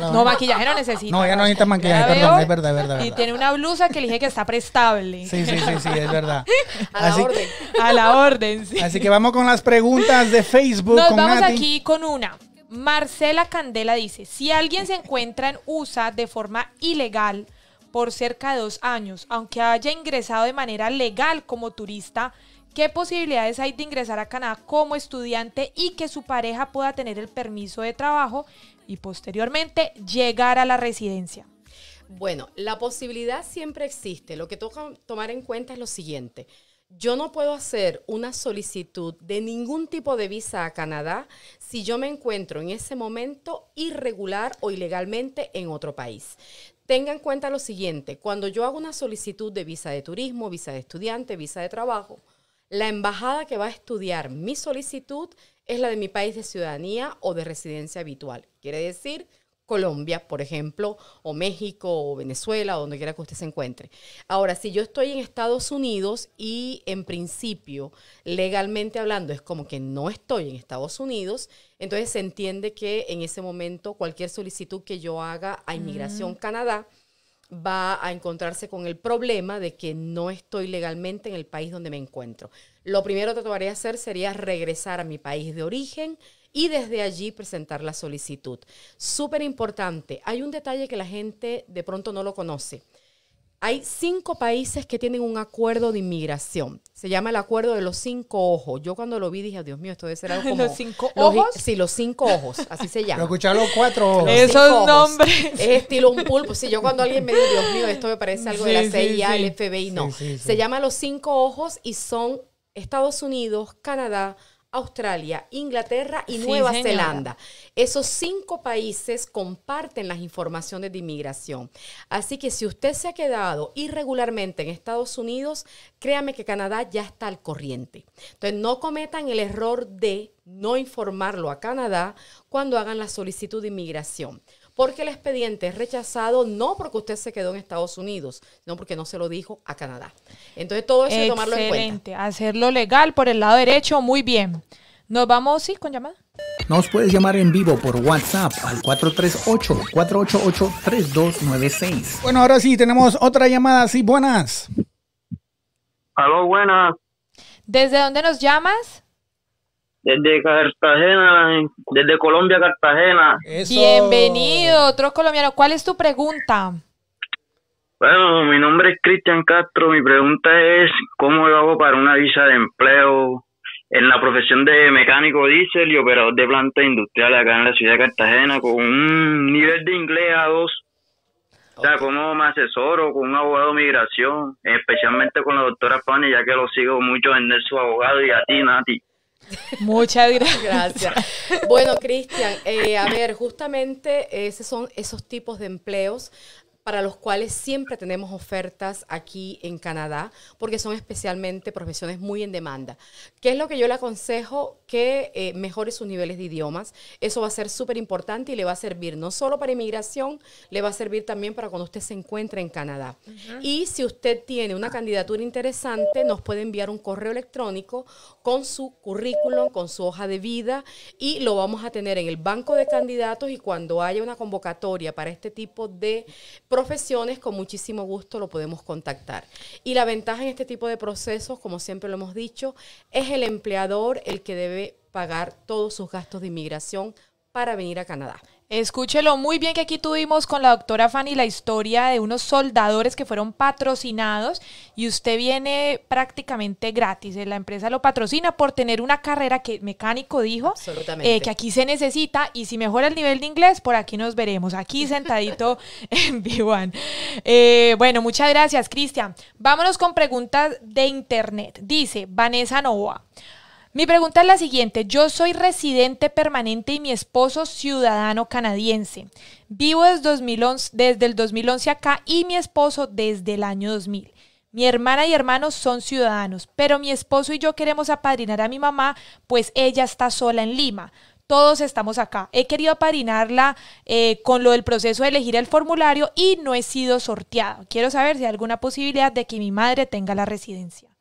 No, maquillaje no necesita. No, ella no necesita maquillaje, perdón, es verdad, es verdad. Y tiene una blusa que le dije que está prestable. Sí, sí, sí, es verdad. A la orden. A la orden, sí. Así que vamos con las preguntas de Facebook. Nos vamos aquí con una. Marcela Candela dice, si alguien se encuentra en USA de forma ilegal por cerca de dos años, aunque haya ingresado de manera legal como turista, ¿Qué posibilidades hay de ingresar a Canadá como estudiante y que su pareja pueda tener el permiso de trabajo y posteriormente llegar a la residencia? Bueno, la posibilidad siempre existe. Lo que toca tomar en cuenta es lo siguiente. Yo no puedo hacer una solicitud de ningún tipo de visa a Canadá si yo me encuentro en ese momento irregular o ilegalmente en otro país. Tenga en cuenta lo siguiente, cuando yo hago una solicitud de visa de turismo, visa de estudiante, visa de trabajo, la embajada que va a estudiar mi solicitud es la de mi país de ciudadanía o de residencia habitual. Quiere decir Colombia, por ejemplo, o México, o Venezuela, o donde quiera que usted se encuentre. Ahora, si yo estoy en Estados Unidos y en principio, legalmente hablando, es como que no estoy en Estados Unidos, entonces se entiende que en ese momento cualquier solicitud que yo haga a mm. Inmigración Canadá, va a encontrarse con el problema de que no estoy legalmente en el país donde me encuentro. Lo primero que tomaré hacer sería regresar a mi país de origen y desde allí presentar la solicitud. Súper importante. Hay un detalle que la gente de pronto no lo conoce. Hay cinco países que tienen un acuerdo de inmigración. Se llama el acuerdo de los cinco ojos. Yo cuando lo vi dije, Dios mío, esto debe ser algo como... ¿Los cinco ojos? sí, los cinco ojos, así se llama. ¿Escucharon los cuatro ojos. Esos nombres. Es estilo un pulpo. Sí, yo cuando alguien me dice, Dios mío, esto me parece algo de la CIA, el FBI, no. Se llama los cinco ojos y son Estados Unidos, Canadá, Australia, Inglaterra y Nueva Zelanda. Esos cinco países comparten las informaciones de inmigración. Así que si usted se ha quedado irregularmente en Estados Unidos, créame que Canadá ya está al corriente. Entonces, no cometan el error de no informarlo a Canadá cuando hagan la solicitud de inmigración porque el expediente es rechazado no porque usted se quedó en Estados Unidos, sino porque no se lo dijo a Canadá. Entonces todo eso es tomarlo en cuenta. Hacerlo legal por el lado derecho, muy bien. Nos vamos, sí, con llamada. Nos puedes llamar en vivo por WhatsApp al 438-488-3296. Bueno, ahora sí, tenemos otra llamada. Sí, buenas. Aló, buenas. ¿Desde dónde nos llamas? Desde Cartagena, desde Colombia, Cartagena. Bienvenido, otros colombianos. ¿Cuál es tu pregunta? Bueno, mi nombre es Cristian Castro. Mi pregunta es, ¿cómo lo hago para una visa de empleo en la profesión de mecánico diésel y operador de planta industrial acá en la ciudad de Cartagena con un nivel de inglés a dos? O sea, como me asesoro con un abogado de migración, especialmente con la doctora Pani, ya que lo sigo mucho en su abogado y a ti, Nati. Muchas gracias. Bueno, Cristian, eh, a ver, justamente esos son esos tipos de empleos para los cuales siempre tenemos ofertas aquí en Canadá, porque son especialmente profesiones muy en demanda. ¿Qué es lo que yo le aconsejo? Que eh, mejore sus niveles de idiomas. Eso va a ser súper importante y le va a servir no solo para inmigración, le va a servir también para cuando usted se encuentre en Canadá. Y si usted tiene una candidatura interesante, nos puede enviar un correo electrónico con su currículum, con su hoja de vida y lo vamos a tener en el banco de candidatos y cuando haya una convocatoria para este tipo de profesiones, con muchísimo gusto lo podemos contactar. Y la ventaja en este tipo de procesos, como siempre lo hemos dicho, es el empleador el que debe pagar todos sus gastos de inmigración para venir a Canadá. Escúchelo muy bien que aquí tuvimos con la doctora Fanny la historia de unos soldadores que fueron patrocinados y usted viene prácticamente gratis. Eh, la empresa lo patrocina por tener una carrera que mecánico dijo eh, que aquí se necesita y si mejora el nivel de inglés, por aquí nos veremos, aquí sentadito en B1. Eh, bueno, muchas gracias, Cristian. Vámonos con preguntas de internet. Dice Vanessa Nova mi pregunta es la siguiente. Yo soy residente permanente y mi esposo ciudadano canadiense. Vivo desde, 2011, desde el 2011 acá y mi esposo desde el año 2000. Mi hermana y hermanos son ciudadanos, pero mi esposo y yo queremos apadrinar a mi mamá, pues ella está sola en Lima. Todos estamos acá. He querido apadrinarla eh, con lo del proceso de elegir el formulario y no he sido sorteado. Quiero saber si hay alguna posibilidad de que mi madre tenga la residencia.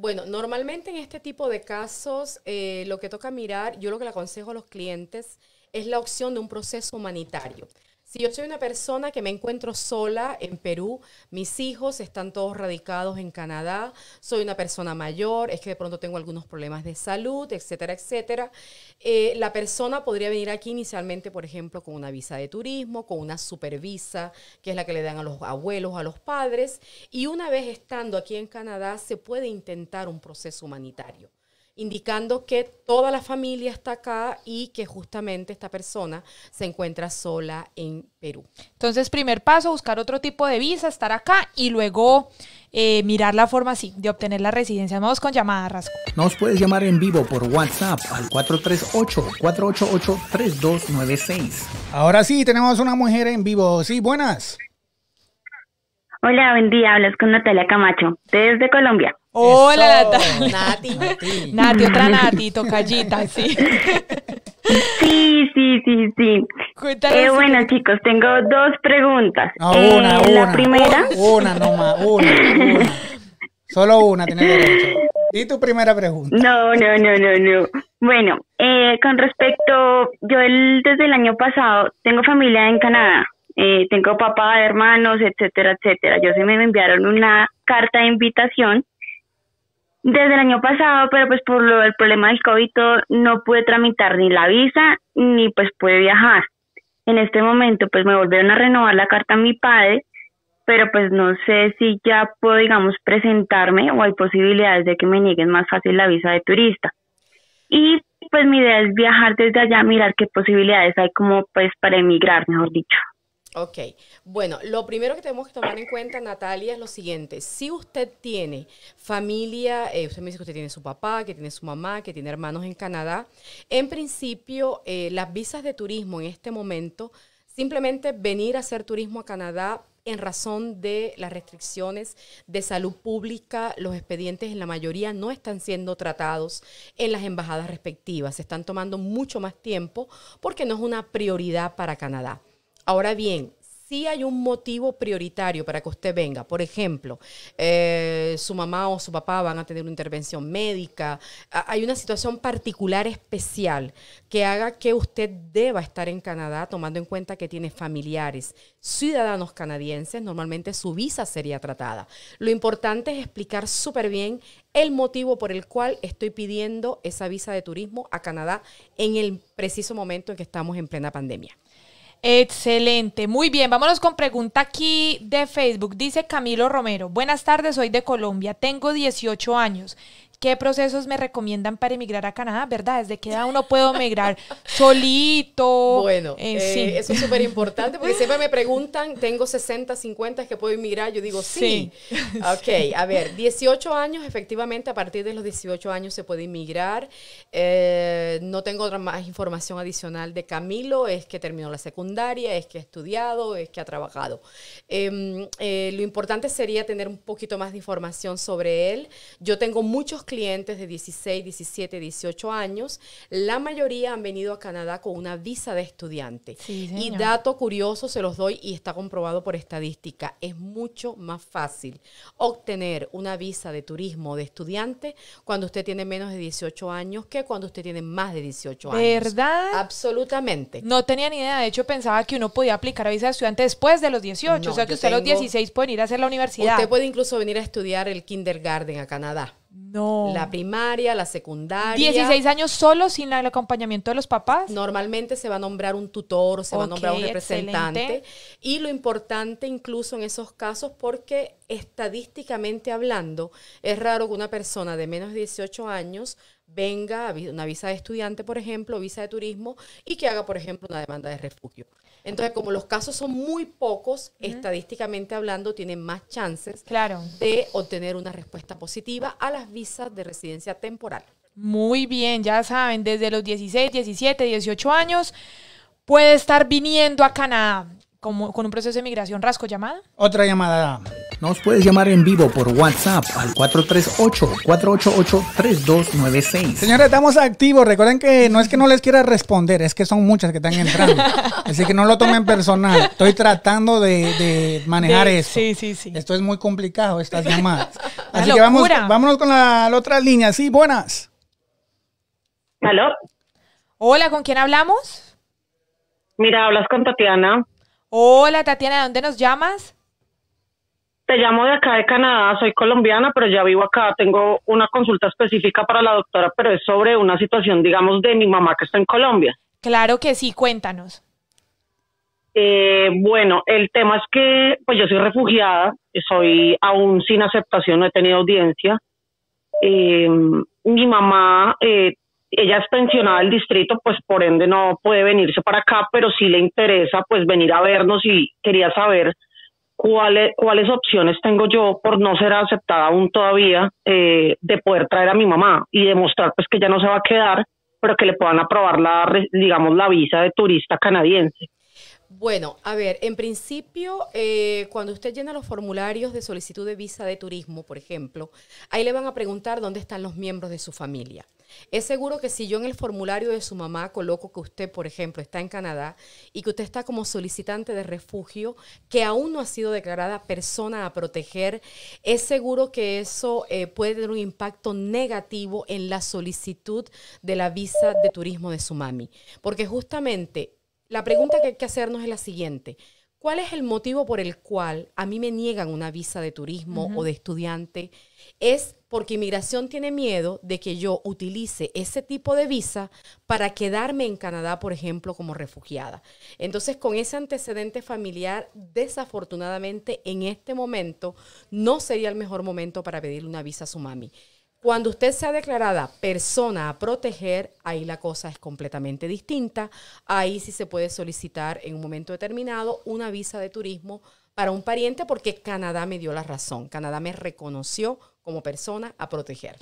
Bueno, normalmente en este tipo de casos eh, lo que toca mirar, yo lo que le aconsejo a los clientes es la opción de un proceso humanitario. Si yo soy una persona que me encuentro sola en Perú, mis hijos están todos radicados en Canadá, soy una persona mayor, es que de pronto tengo algunos problemas de salud, etcétera, etcétera, eh, la persona podría venir aquí inicialmente, por ejemplo, con una visa de turismo, con una supervisa, que es la que le dan a los abuelos, a los padres, y una vez estando aquí en Canadá se puede intentar un proceso humanitario indicando que toda la familia está acá y que justamente esta persona se encuentra sola en Perú. Entonces, primer paso, buscar otro tipo de visa, estar acá y luego eh, mirar la forma, de obtener la residencia. Vamos con llamada, Rasco. Nos puedes llamar en vivo por WhatsApp al 438-488-3296. Ahora sí, tenemos una mujer en vivo. Sí, buenas. Hola, buen día. Hablas con Natalia Camacho, desde Colombia. Hola, Nati. Nati. otra Nati, tocallita, sí. Sí, sí, sí, sí. Eh, bueno, chicos, tengo dos preguntas. Ah, una, eh, La primera. Una nomás, una, Solo una tiene derecho. Y tu primera pregunta. No, no, no, no, no. Bueno, eh, con respecto, yo desde el año pasado tengo familia en Canadá. tengo papá, hermanos, etcétera, etcétera. Yo se me enviaron una carta de invitación desde el año pasado, pero pues por el problema del COVID no pude tramitar ni la visa ni pues pude viajar. En este momento pues me volvieron a renovar la carta a mi padre, pero pues no sé si ya puedo, digamos, presentarme o hay posibilidades de que me nieguen más fácil la visa de turista. Y pues mi idea es viajar desde allá, mirar qué posibilidades hay como pues para emigrar, mejor dicho. Ok, bueno, lo primero que tenemos que tomar en cuenta, Natalia, es lo siguiente. Si usted tiene familia, eh, usted me dice que usted tiene su papá, que tiene su mamá, que tiene hermanos en Canadá, en principio eh, las visas de turismo en este momento, simplemente venir a hacer turismo a Canadá en razón de las restricciones de salud pública, los expedientes en la mayoría no están siendo tratados en las embajadas respectivas. Se están tomando mucho más tiempo porque no es una prioridad para Canadá. Ahora bien, si hay un motivo prioritario para que usted venga. Por ejemplo, eh, su mamá o su papá van a tener una intervención médica. Ah, hay una situación particular especial que haga que usted deba estar en Canadá, tomando en cuenta que tiene familiares, ciudadanos canadienses. Normalmente su visa sería tratada. Lo importante es explicar súper bien el motivo por el cual estoy pidiendo esa visa de turismo a Canadá en el preciso momento en que estamos en plena pandemia. Excelente, muy bien, vámonos con pregunta aquí de Facebook. Dice Camilo Romero, buenas tardes, soy de Colombia, tengo 18 años. ¿Qué procesos me recomiendan para emigrar a Canadá? ¿Verdad? ¿Desde qué edad uno puedo emigrar solito? Bueno, eh, eh, eso es súper importante porque siempre me preguntan, tengo 60, 50, ¿es que puedo emigrar? Yo digo, sí. Ok, a ver, 18 años, efectivamente, a partir de los 18 años se puede emigrar. Eh, no tengo otra más información adicional de Camilo, es que terminó la secundaria, es que ha estudiado, es que ha trabajado. Em, lo importante sería tener un poquito más de información sobre él. Yo tengo muchos clientes de 16, 17, 18 años, la mayoría han venido a Canadá con una visa de estudiante. y dato curioso se los doy y está comprobado por estadística, es mucho más fácil obtener una visa de turismo de estudiante cuando usted tiene menos de 18 años que cuando usted tiene más de 18 años. ¿Verdad? Absolutamente. No tenía ni idea, de hecho pensaba que uno podía aplicar a visa de estudiante después de los 18, o sea que usted a los 16 puede ir a hacer la universidad. Usted puede incluso venir a estudiar el kindergarten a Canadá. No. La primaria, la secundaria. 16 años solo sin el acompañamiento de los papás. Normalmente se va a nombrar un tutor, se va a nombrar un representante. Y lo importante incluso en esos casos, porque estadísticamente hablando, es raro que una persona de menos de 18 años venga, una visa de estudiante, por ejemplo, visa de turismo, y que haga, por ejemplo, una demanda de refugio. Entonces, como los casos son muy pocos, estadísticamente hablando, tienen más chances de obtener una respuesta positiva a las visas de residencia temporal. Muy bien, ya saben, desde los 16, 17, 18 años puede estar viniendo a Canadá con un proceso de migración rasco llamada. Otra llamada. Nos puedes llamar en vivo por WhatsApp al 438-488-3296. Señores, estamos activos. Recuerden que no es que no les quiera responder, es que son muchas que están entrando. Así que no lo tomen personal. Estoy tratando de, manejar eso. Sí, sí, sí. Esto es muy complicado, estas llamadas. Así que vamos, vámonos con la, otra línea. Sí, buenas. ¿Aló? Hola, ¿con quién hablamos? Mira, hablas con Tatiana. Hola Tatiana, ¿de dónde nos llamas? Te llamo de acá de Canadá, soy colombiana, pero ya vivo acá. Tengo una consulta específica para la doctora, pero es sobre una situación, digamos, de mi mamá que está en Colombia. Claro que sí, cuéntanos. Eh, bueno, el tema es que pues yo soy refugiada, soy aún sin aceptación, no he tenido audiencia. Eh, mi mamá eh, ella es pensionada del distrito, pues por ende no puede venirse para acá, pero sí le interesa pues venir a vernos y quería saber cuáles cuáles opciones tengo yo por no ser aceptada aún todavía eh, de poder traer a mi mamá y demostrar pues que ya no se va a quedar, pero que le puedan aprobar la digamos la visa de turista canadiense. Bueno, a ver, en principio, eh, cuando usted llena los formularios de solicitud de visa de turismo, por ejemplo, ahí le van a preguntar dónde están los miembros de su familia. Es seguro que si yo en el formulario de su mamá coloco que usted, por ejemplo, está en Canadá y que usted está como solicitante de refugio, que aún no ha sido declarada persona a proteger, es seguro que eso eh, puede tener un impacto negativo en la solicitud de la visa de turismo de su mami. Porque justamente la pregunta que hay que hacernos es la siguiente. ¿Cuál es el motivo por el cual a mí me niegan una visa de turismo o de estudiante? Es porque inmigración tiene miedo de que yo utilice ese tipo de visa para quedarme en Canadá, por ejemplo, como refugiada. Entonces, con ese antecedente familiar, desafortunadamente, en este momento no sería el mejor momento para pedir una visa a su mami. Cuando usted sea declarada persona a proteger, ahí la cosa es completamente distinta. Ahí sí se puede solicitar en un momento determinado una visa de turismo para un pariente porque Canadá me dio la razón. Canadá me reconoció como persona a proteger.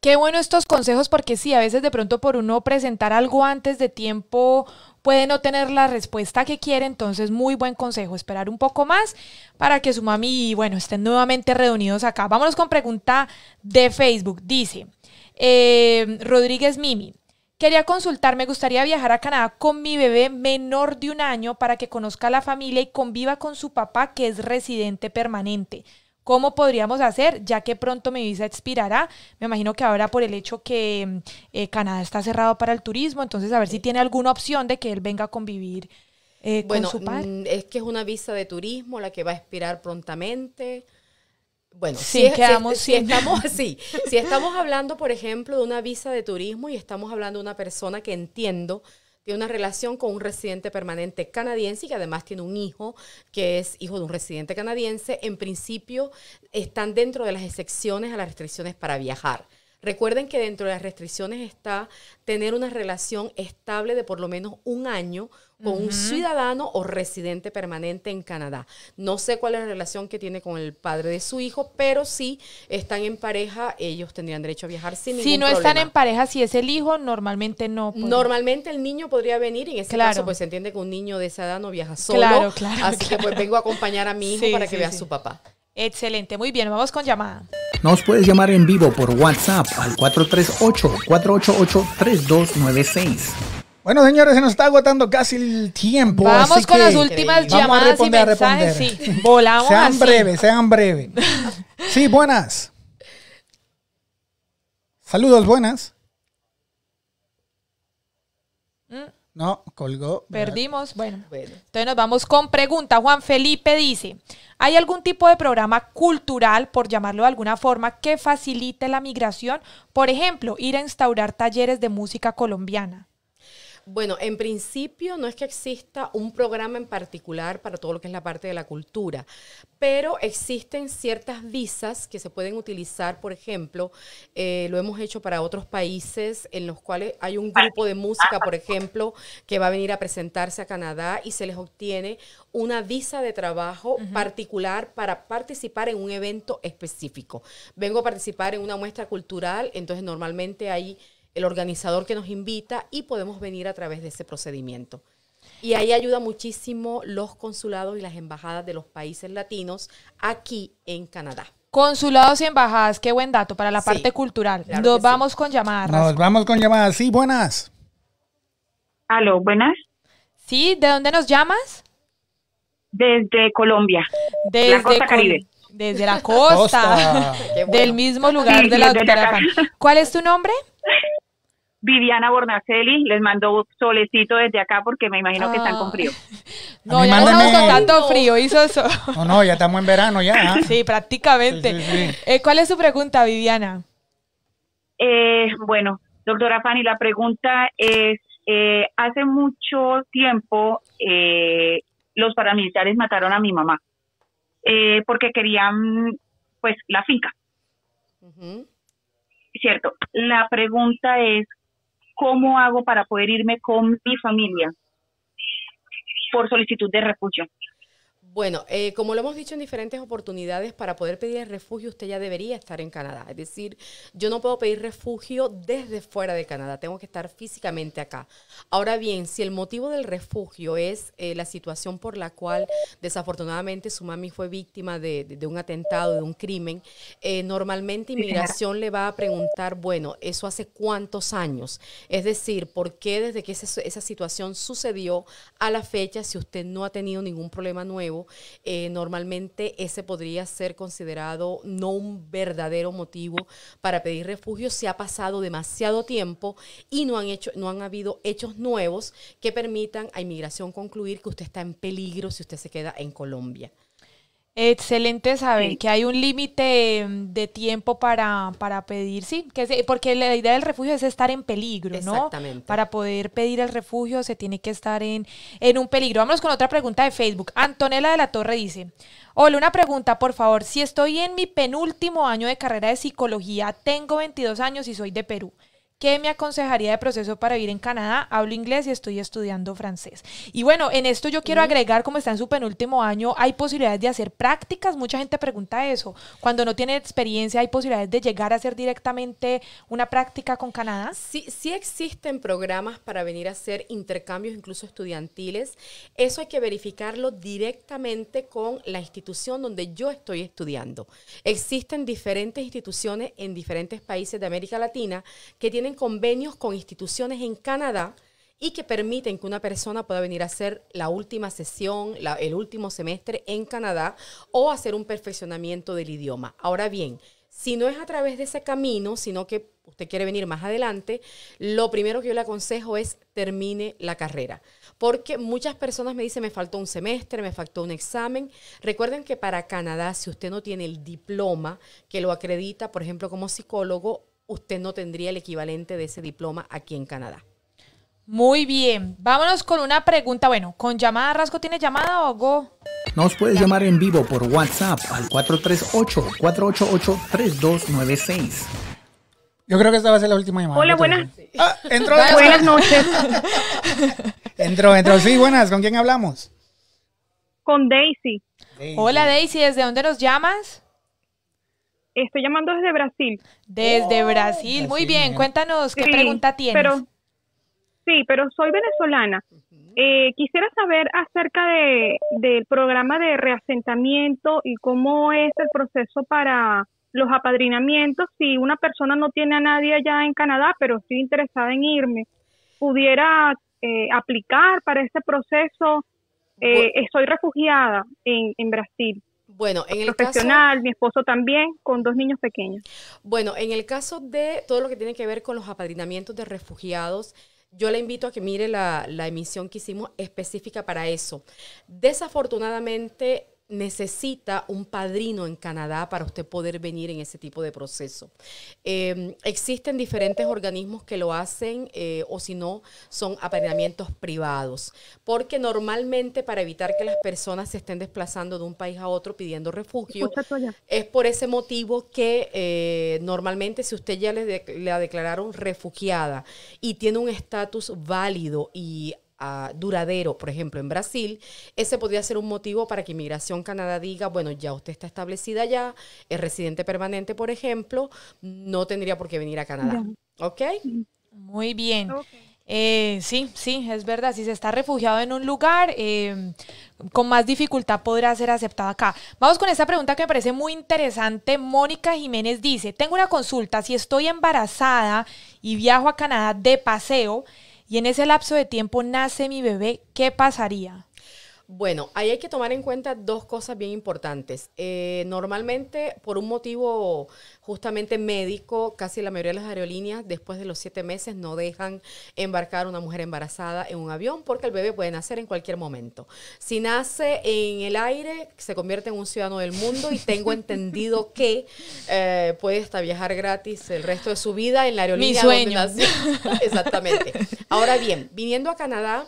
Qué bueno estos consejos porque sí, a veces de pronto por uno presentar algo antes de tiempo puede no tener la respuesta que quiere, entonces muy buen consejo, esperar un poco más para que su mami y bueno estén nuevamente reunidos acá. Vámonos con pregunta de Facebook. Dice eh, Rodríguez Mimi. Quería consultar, me gustaría viajar a Canadá con mi bebé menor de un año para que conozca a la familia y conviva con su papá que es residente permanente. ¿Cómo podríamos hacer? Ya que pronto mi visa expirará. Me imagino que ahora por el hecho que mm, eh, Canadá está cerrado para el turismo, entonces a ver si tiene alguna opción de que él venga a convivir eh, con su padre. Mm, es que es una visa de turismo la que va a expirar prontamente. Bueno, si, quedamos estamos así, si estamos hablando, por ejemplo, de una visa de turismo y estamos hablando de una persona que entiendo tiene una relación con un residente permanente canadiense y que además tiene un hijo que es hijo de un residente canadiense, en principio están dentro de las excepciones a las restricciones para viajar. Recuerden que dentro de las restricciones está tener una relación estable de por lo menos un año con un ciudadano o residente permanente en Canadá. No sé cuál es la relación que tiene con el padre de su hijo, pero si están en pareja, ellos tendrían derecho a viajar sin si ningún no Si no están en pareja, si es el hijo, normalmente no. Normalmente el niño podría venir y en ese claro. caso pues se entiende que un niño de esa edad no viaja solo. Claro, claro. Así que pues vengo a acompañar a mi hijo para que vea a su papá. Excelente, muy bien, vamos con llamada. Nos puedes llamar en vivo por WhatsApp al 438-488-3296. Bueno, señores, se nos está agotando casi el tiempo. Vamos con las últimas llamadas y mensajes. volamos. Sean breves, sean breves. Sí, buenas. Saludos, buenas. No, colgó. Perdimos. Bueno. bueno. Entonces nos vamos con pregunta. Juan Felipe dice, ¿hay algún tipo de programa cultural, por llamarlo de alguna forma, que facilite la migración? Por ejemplo, ir a instaurar talleres de música colombiana. Bueno, en principio no es que exista un programa en particular para todo lo que es la parte de la cultura, pero existen ciertas visas que se pueden utilizar, por ejemplo, eh, lo hemos hecho para otros países en los cuales hay un grupo de música, por ejemplo, que va a venir a presentarse a Canadá y se les obtiene una visa de trabajo particular para participar en un evento específico. Vengo a participar en una muestra cultural, entonces normalmente hay el organizador que nos invita y podemos venir a través de ese procedimiento. Y ahí ayuda muchísimo los consulados y las embajadas de los países latinos aquí en Canadá. Consulados y embajadas, qué buen dato para la parte cultural. nos vamos con llamadas. Nos vamos con llamadas, sí, buenas. Aló, buenas. Sí, ¿de dónde nos llamas? Desde Colombia. Desde la costa Caribe. Desde la costa. Del mismo lugar de la doctora ¿Cuál es tu nombre? Viviana Bornacelli, les mandó solecito desde acá porque me imagino que están con frío. Ah. No, ya no estamos tanto frío, hizo eso. No, no, ya estamos en verano ya. Sí, prácticamente. Eh, ¿Cuál es su pregunta, Viviana? Eh, bueno, doctora Fanny, la pregunta es, eh, hace mucho tiempo los paramilitares mataron a mi mamá porque querían, pues, la finca. cierto. La pregunta es ¿cómo hago para poder irme con mi familia por solicitud de refugio? Bueno, eh, como lo hemos dicho en diferentes oportunidades, para poder pedir refugio usted ya debería estar en Canadá. Es decir, yo no puedo pedir refugio desde fuera de Canadá, tengo que estar físicamente acá. Ahora bien, si el motivo del refugio es eh, la situación por la cual desafortunadamente su mami fue víctima de, un atentado, de un crimen, eh, normalmente inmigración le va a preguntar, bueno, ¿eso hace cuántos años? Es decir, ¿por qué desde que esa situación sucedió a la fecha, si usted no ha tenido ningún problema nuevo? Eh, normalmente ese podría ser considerado no un verdadero motivo para pedir refugio si ha pasado demasiado tiempo y no han, hecho, no han habido hechos nuevos que permitan a inmigración concluir que usted está en peligro si usted se queda en Colombia. Excelente saber que hay un límite em, de tiempo para, para pedir, sí, que porque la idea del refugio es estar en peligro, ¿no? Exactamente. Para poder pedir el refugio se tiene que estar en, en un peligro. Vámonos con otra pregunta de Facebook. Antonella de la Torre dice, hola, una pregunta, por favor, si estoy en mi penúltimo año de carrera de psicología, tengo 22 años y soy de Perú. ¿Qué me aconsejaría de proceso para ir en Canadá? Hablo inglés y estoy estudiando francés. Y bueno, en esto yo quiero agregar, como está en su penúltimo año, hay posibilidades de hacer prácticas. Mucha gente pregunta eso. Cuando no tiene experiencia, ¿hay posibilidades de llegar a hacer directamente una práctica con Canadá? Sí, sí existen programas para venir a hacer intercambios, incluso estudiantiles. Eso hay que verificarlo directamente con la institución donde yo estoy estudiando. Existen diferentes instituciones en diferentes países de América Latina que tienen convenios con instituciones en Canadá y que permiten que una persona pueda venir a hacer la última sesión, el último semestre en Canadá o hacer un perfeccionamiento del idioma. Ahora bien, si no es a través de ese camino, sino que usted quiere venir más adelante, lo primero que yo le aconsejo es termine la carrera. Porque muchas personas me dicen, me faltó un semestre, me faltó un examen. Recuerden que para Canadá, si usted no tiene el diploma que lo acredita, por ejemplo, como psicólogo, usted no tendría el equivalente de ese diploma aquí en Canadá. Muy bien, vámonos con una pregunta. Bueno, ¿con llamada Rasco tiene llamada o go? Nos puedes llamar en vivo por WhatsApp al 438-488-3296. Yo creo que esta va a ser la última llamada. Hola, ah, buenas. buenas noches. entró, entró. Sí, buenas. ¿Con quién hablamos? Con Daisy. Daisy. Hola, Daisy. ¿Desde dónde nos llamas? estoy llamando desde Brasil. Desde oh, Brasil, muy bien. Cuéntanos qué pregunta tienes. sí, pero soy venezolana. Eh, quisiera saber acerca del programa de reasentamiento y cómo es el proceso para los apadrinamientos. Si una persona no tiene a nadie allá en Canadá, pero estoy interesada en irme, pudiera eh, aplicar para ese proceso. Eh, soy pues refugiada en Brasil. Bueno, en el profesional, caso, mi esposo también, con dos niños pequeños. Bueno, en el caso de todo lo que tiene que ver con los apadrinamientos de refugiados, yo le invito a que mire la, la emisión que hicimos específica para eso. Desafortunadamente, necesita un padrino en Canadá para usted poder venir en ese tipo de proceso. Em, existen diferentes organismos que lo hacen eh, o si no, son apadrinamientos privados, porque normalmente para evitar que las personas se estén desplazando de un país a otro pidiendo refugio, es por ese motivo que eh, normalmente si usted ya le, declararon refugiada y tiene un estatus válido y duradero, por ejemplo, en Brasil, ese podría ser un motivo para que Inmigración Canadá diga, bueno, ya usted está establecida ya, es residente permanente, por ejemplo, no tendría por qué venir a Canadá. ¿Ok? Muy bien. Eh, sí, sí, es verdad. Si se está refugiado en un lugar, eh, con más dificultad podrá ser aceptado acá. Vamos con esta pregunta que me parece muy interesante. Mónica Jiménez dice, tengo una consulta. Si estoy embarazada y viajo a Canadá de paseo, y en ese lapso de tiempo nace mi bebé, ¿qué pasaría? Bueno, ahí hay que tomar en cuenta dos cosas bien importantes. Eh, normalmente, por un motivo justamente médico, casi la mayoría de las aerolíneas después de los siete meses no dejan embarcar a una mujer embarazada en un avión porque el bebé puede nacer en cualquier momento. Si nace en el aire, se convierte en un ciudadano del mundo y tengo entendido que eh, puede hasta viajar gratis el resto de su vida en la aerolínea. Mi sueño. Donde nació. Exactamente. Ahora bien, viniendo a Canadá,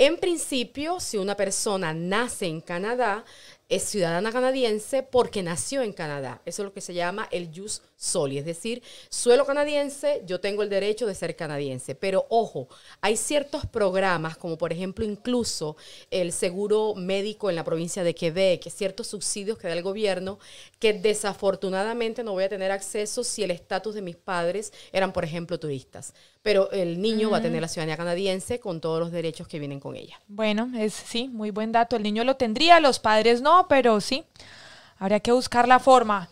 en principio, si una persona nace en Canadá, es ciudadana canadiense porque nació en Canadá. Eso es lo que se llama el jus soli, es decir, suelo canadiense, yo tengo el derecho de ser canadiense, pero ojo, hay ciertos programas, como por ejemplo incluso el seguro médico en la provincia de Quebec, ciertos subsidios que da el gobierno, que desafortunadamente no voy a tener acceso si el estatus de mis padres eran, por ejemplo, turistas. Pero el niño va a tener la ciudadanía canadiense con todos los derechos que vienen con ella. Bueno, es sí, muy buen dato. El niño lo tendría, los padres no, pero sí. Habría que buscar la forma.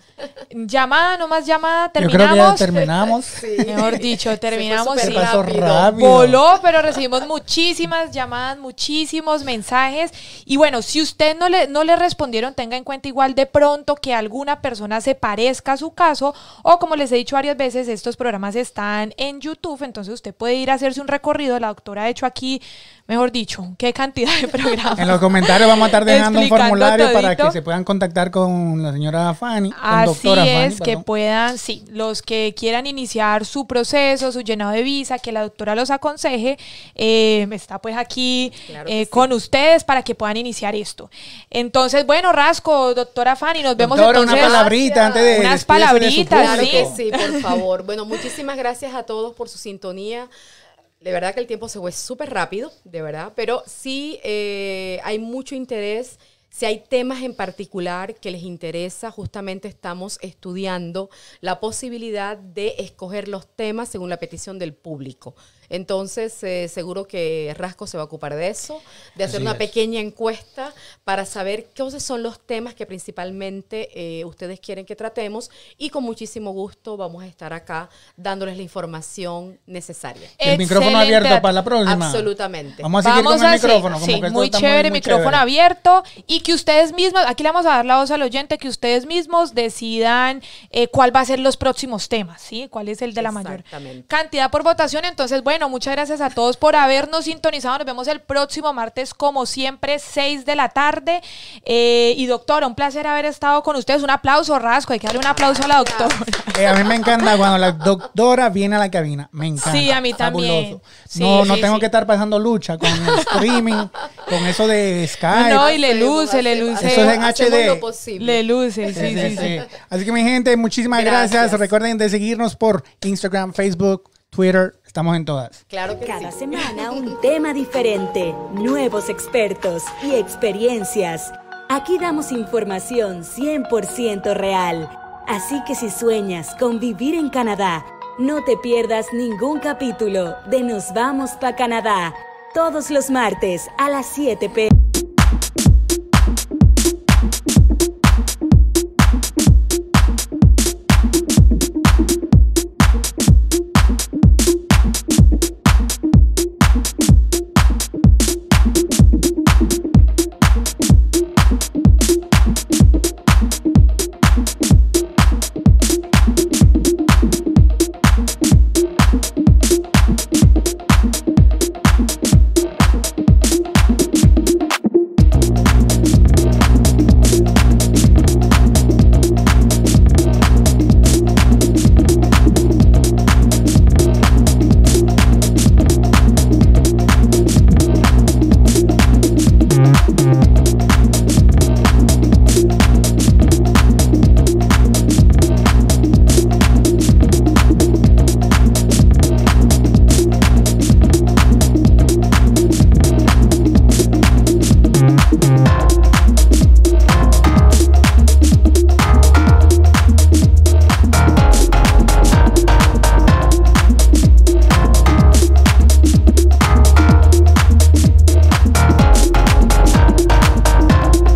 Llamada, no más llamada, terminamos. creo que ya terminamos. Mejor dicho, terminamos. Se pasó rápido. Voló, pero recibimos muchísimas llamadas, muchísimos mensajes. Y bueno, si usted no le, no le respondieron, tenga en cuenta igual de pronto que alguna persona se parezca a su caso. O como les he dicho varias veces, estos programas están en YouTube, entonces usted puede ir a hacerse un recorrido. La doctora ha hecho aquí Mejor dicho, qué cantidad de programas. En los comentarios vamos a estar dejando un formulario para que se puedan contactar con la señora Fanny. Así es, que puedan, sí, los que quieran iniciar su proceso, su llenado de visa, que la doctora los aconseje, eh, está pues aquí eh, con ustedes para que puedan iniciar esto. Entonces, bueno, Rasco, doctora Fanny, nos vemos doctora, entonces. Una palabrita antes de Unas palabritas, sí, por favor. Bueno, muchísimas gracias a todos por su sintonía de verdad que el tiempo se fue súper rápido, de verdad, pero sí eh, hay mucho interés. Si hay temas en particular que les interesa, justamente estamos estudiando la posibilidad de escoger los temas según la petición del público. Entonces, eh, seguro que Rasco se va a ocupar de eso, de hacer una pequeña encuesta para saber qué son los temas que principalmente eh, ustedes quieren que tratemos y con muchísimo gusto vamos a estar acá dándoles la información necesaria. El micrófono abierto para la próxima. Absolutamente. Vamos a seguir con el micrófono. muy chévere, micrófono abierto y que ustedes mismos, aquí le vamos a dar la voz al oyente, que ustedes mismos decidan eh, cuál va a ser los próximos temas, ¿sí? ¿Cuál es el de la mayor cantidad por votación? Entonces, bueno, bueno, muchas gracias a todos por habernos sintonizado. Nos vemos el próximo martes, como siempre, 6 de la tarde. Eh, y doctor, un placer haber estado con ustedes. Un aplauso, Rasco. Hay que darle un aplauso a la doctora. Eh, a mí me encanta cuando la doctora viene a la cabina. Me encanta. Sí, a mí también. no, no tengo que estar pasando lucha con el streaming, con eso de Skype. No, y le luce, le luce. Eso es en HD. Le luce, sí, Así que mi gente, muchísimas gracias. gracias. Recuerden de seguirnos por Instagram, Facebook, Twitter, Estamos en todas. Claro Cada semana un tema diferente, nuevos expertos y experiencias. Aquí damos información 100% real. Así que si sueñas con vivir en Canadá, no te pierdas ningún capítulo de Nos vamos pa Canadá todos los martes a las 7 p.m.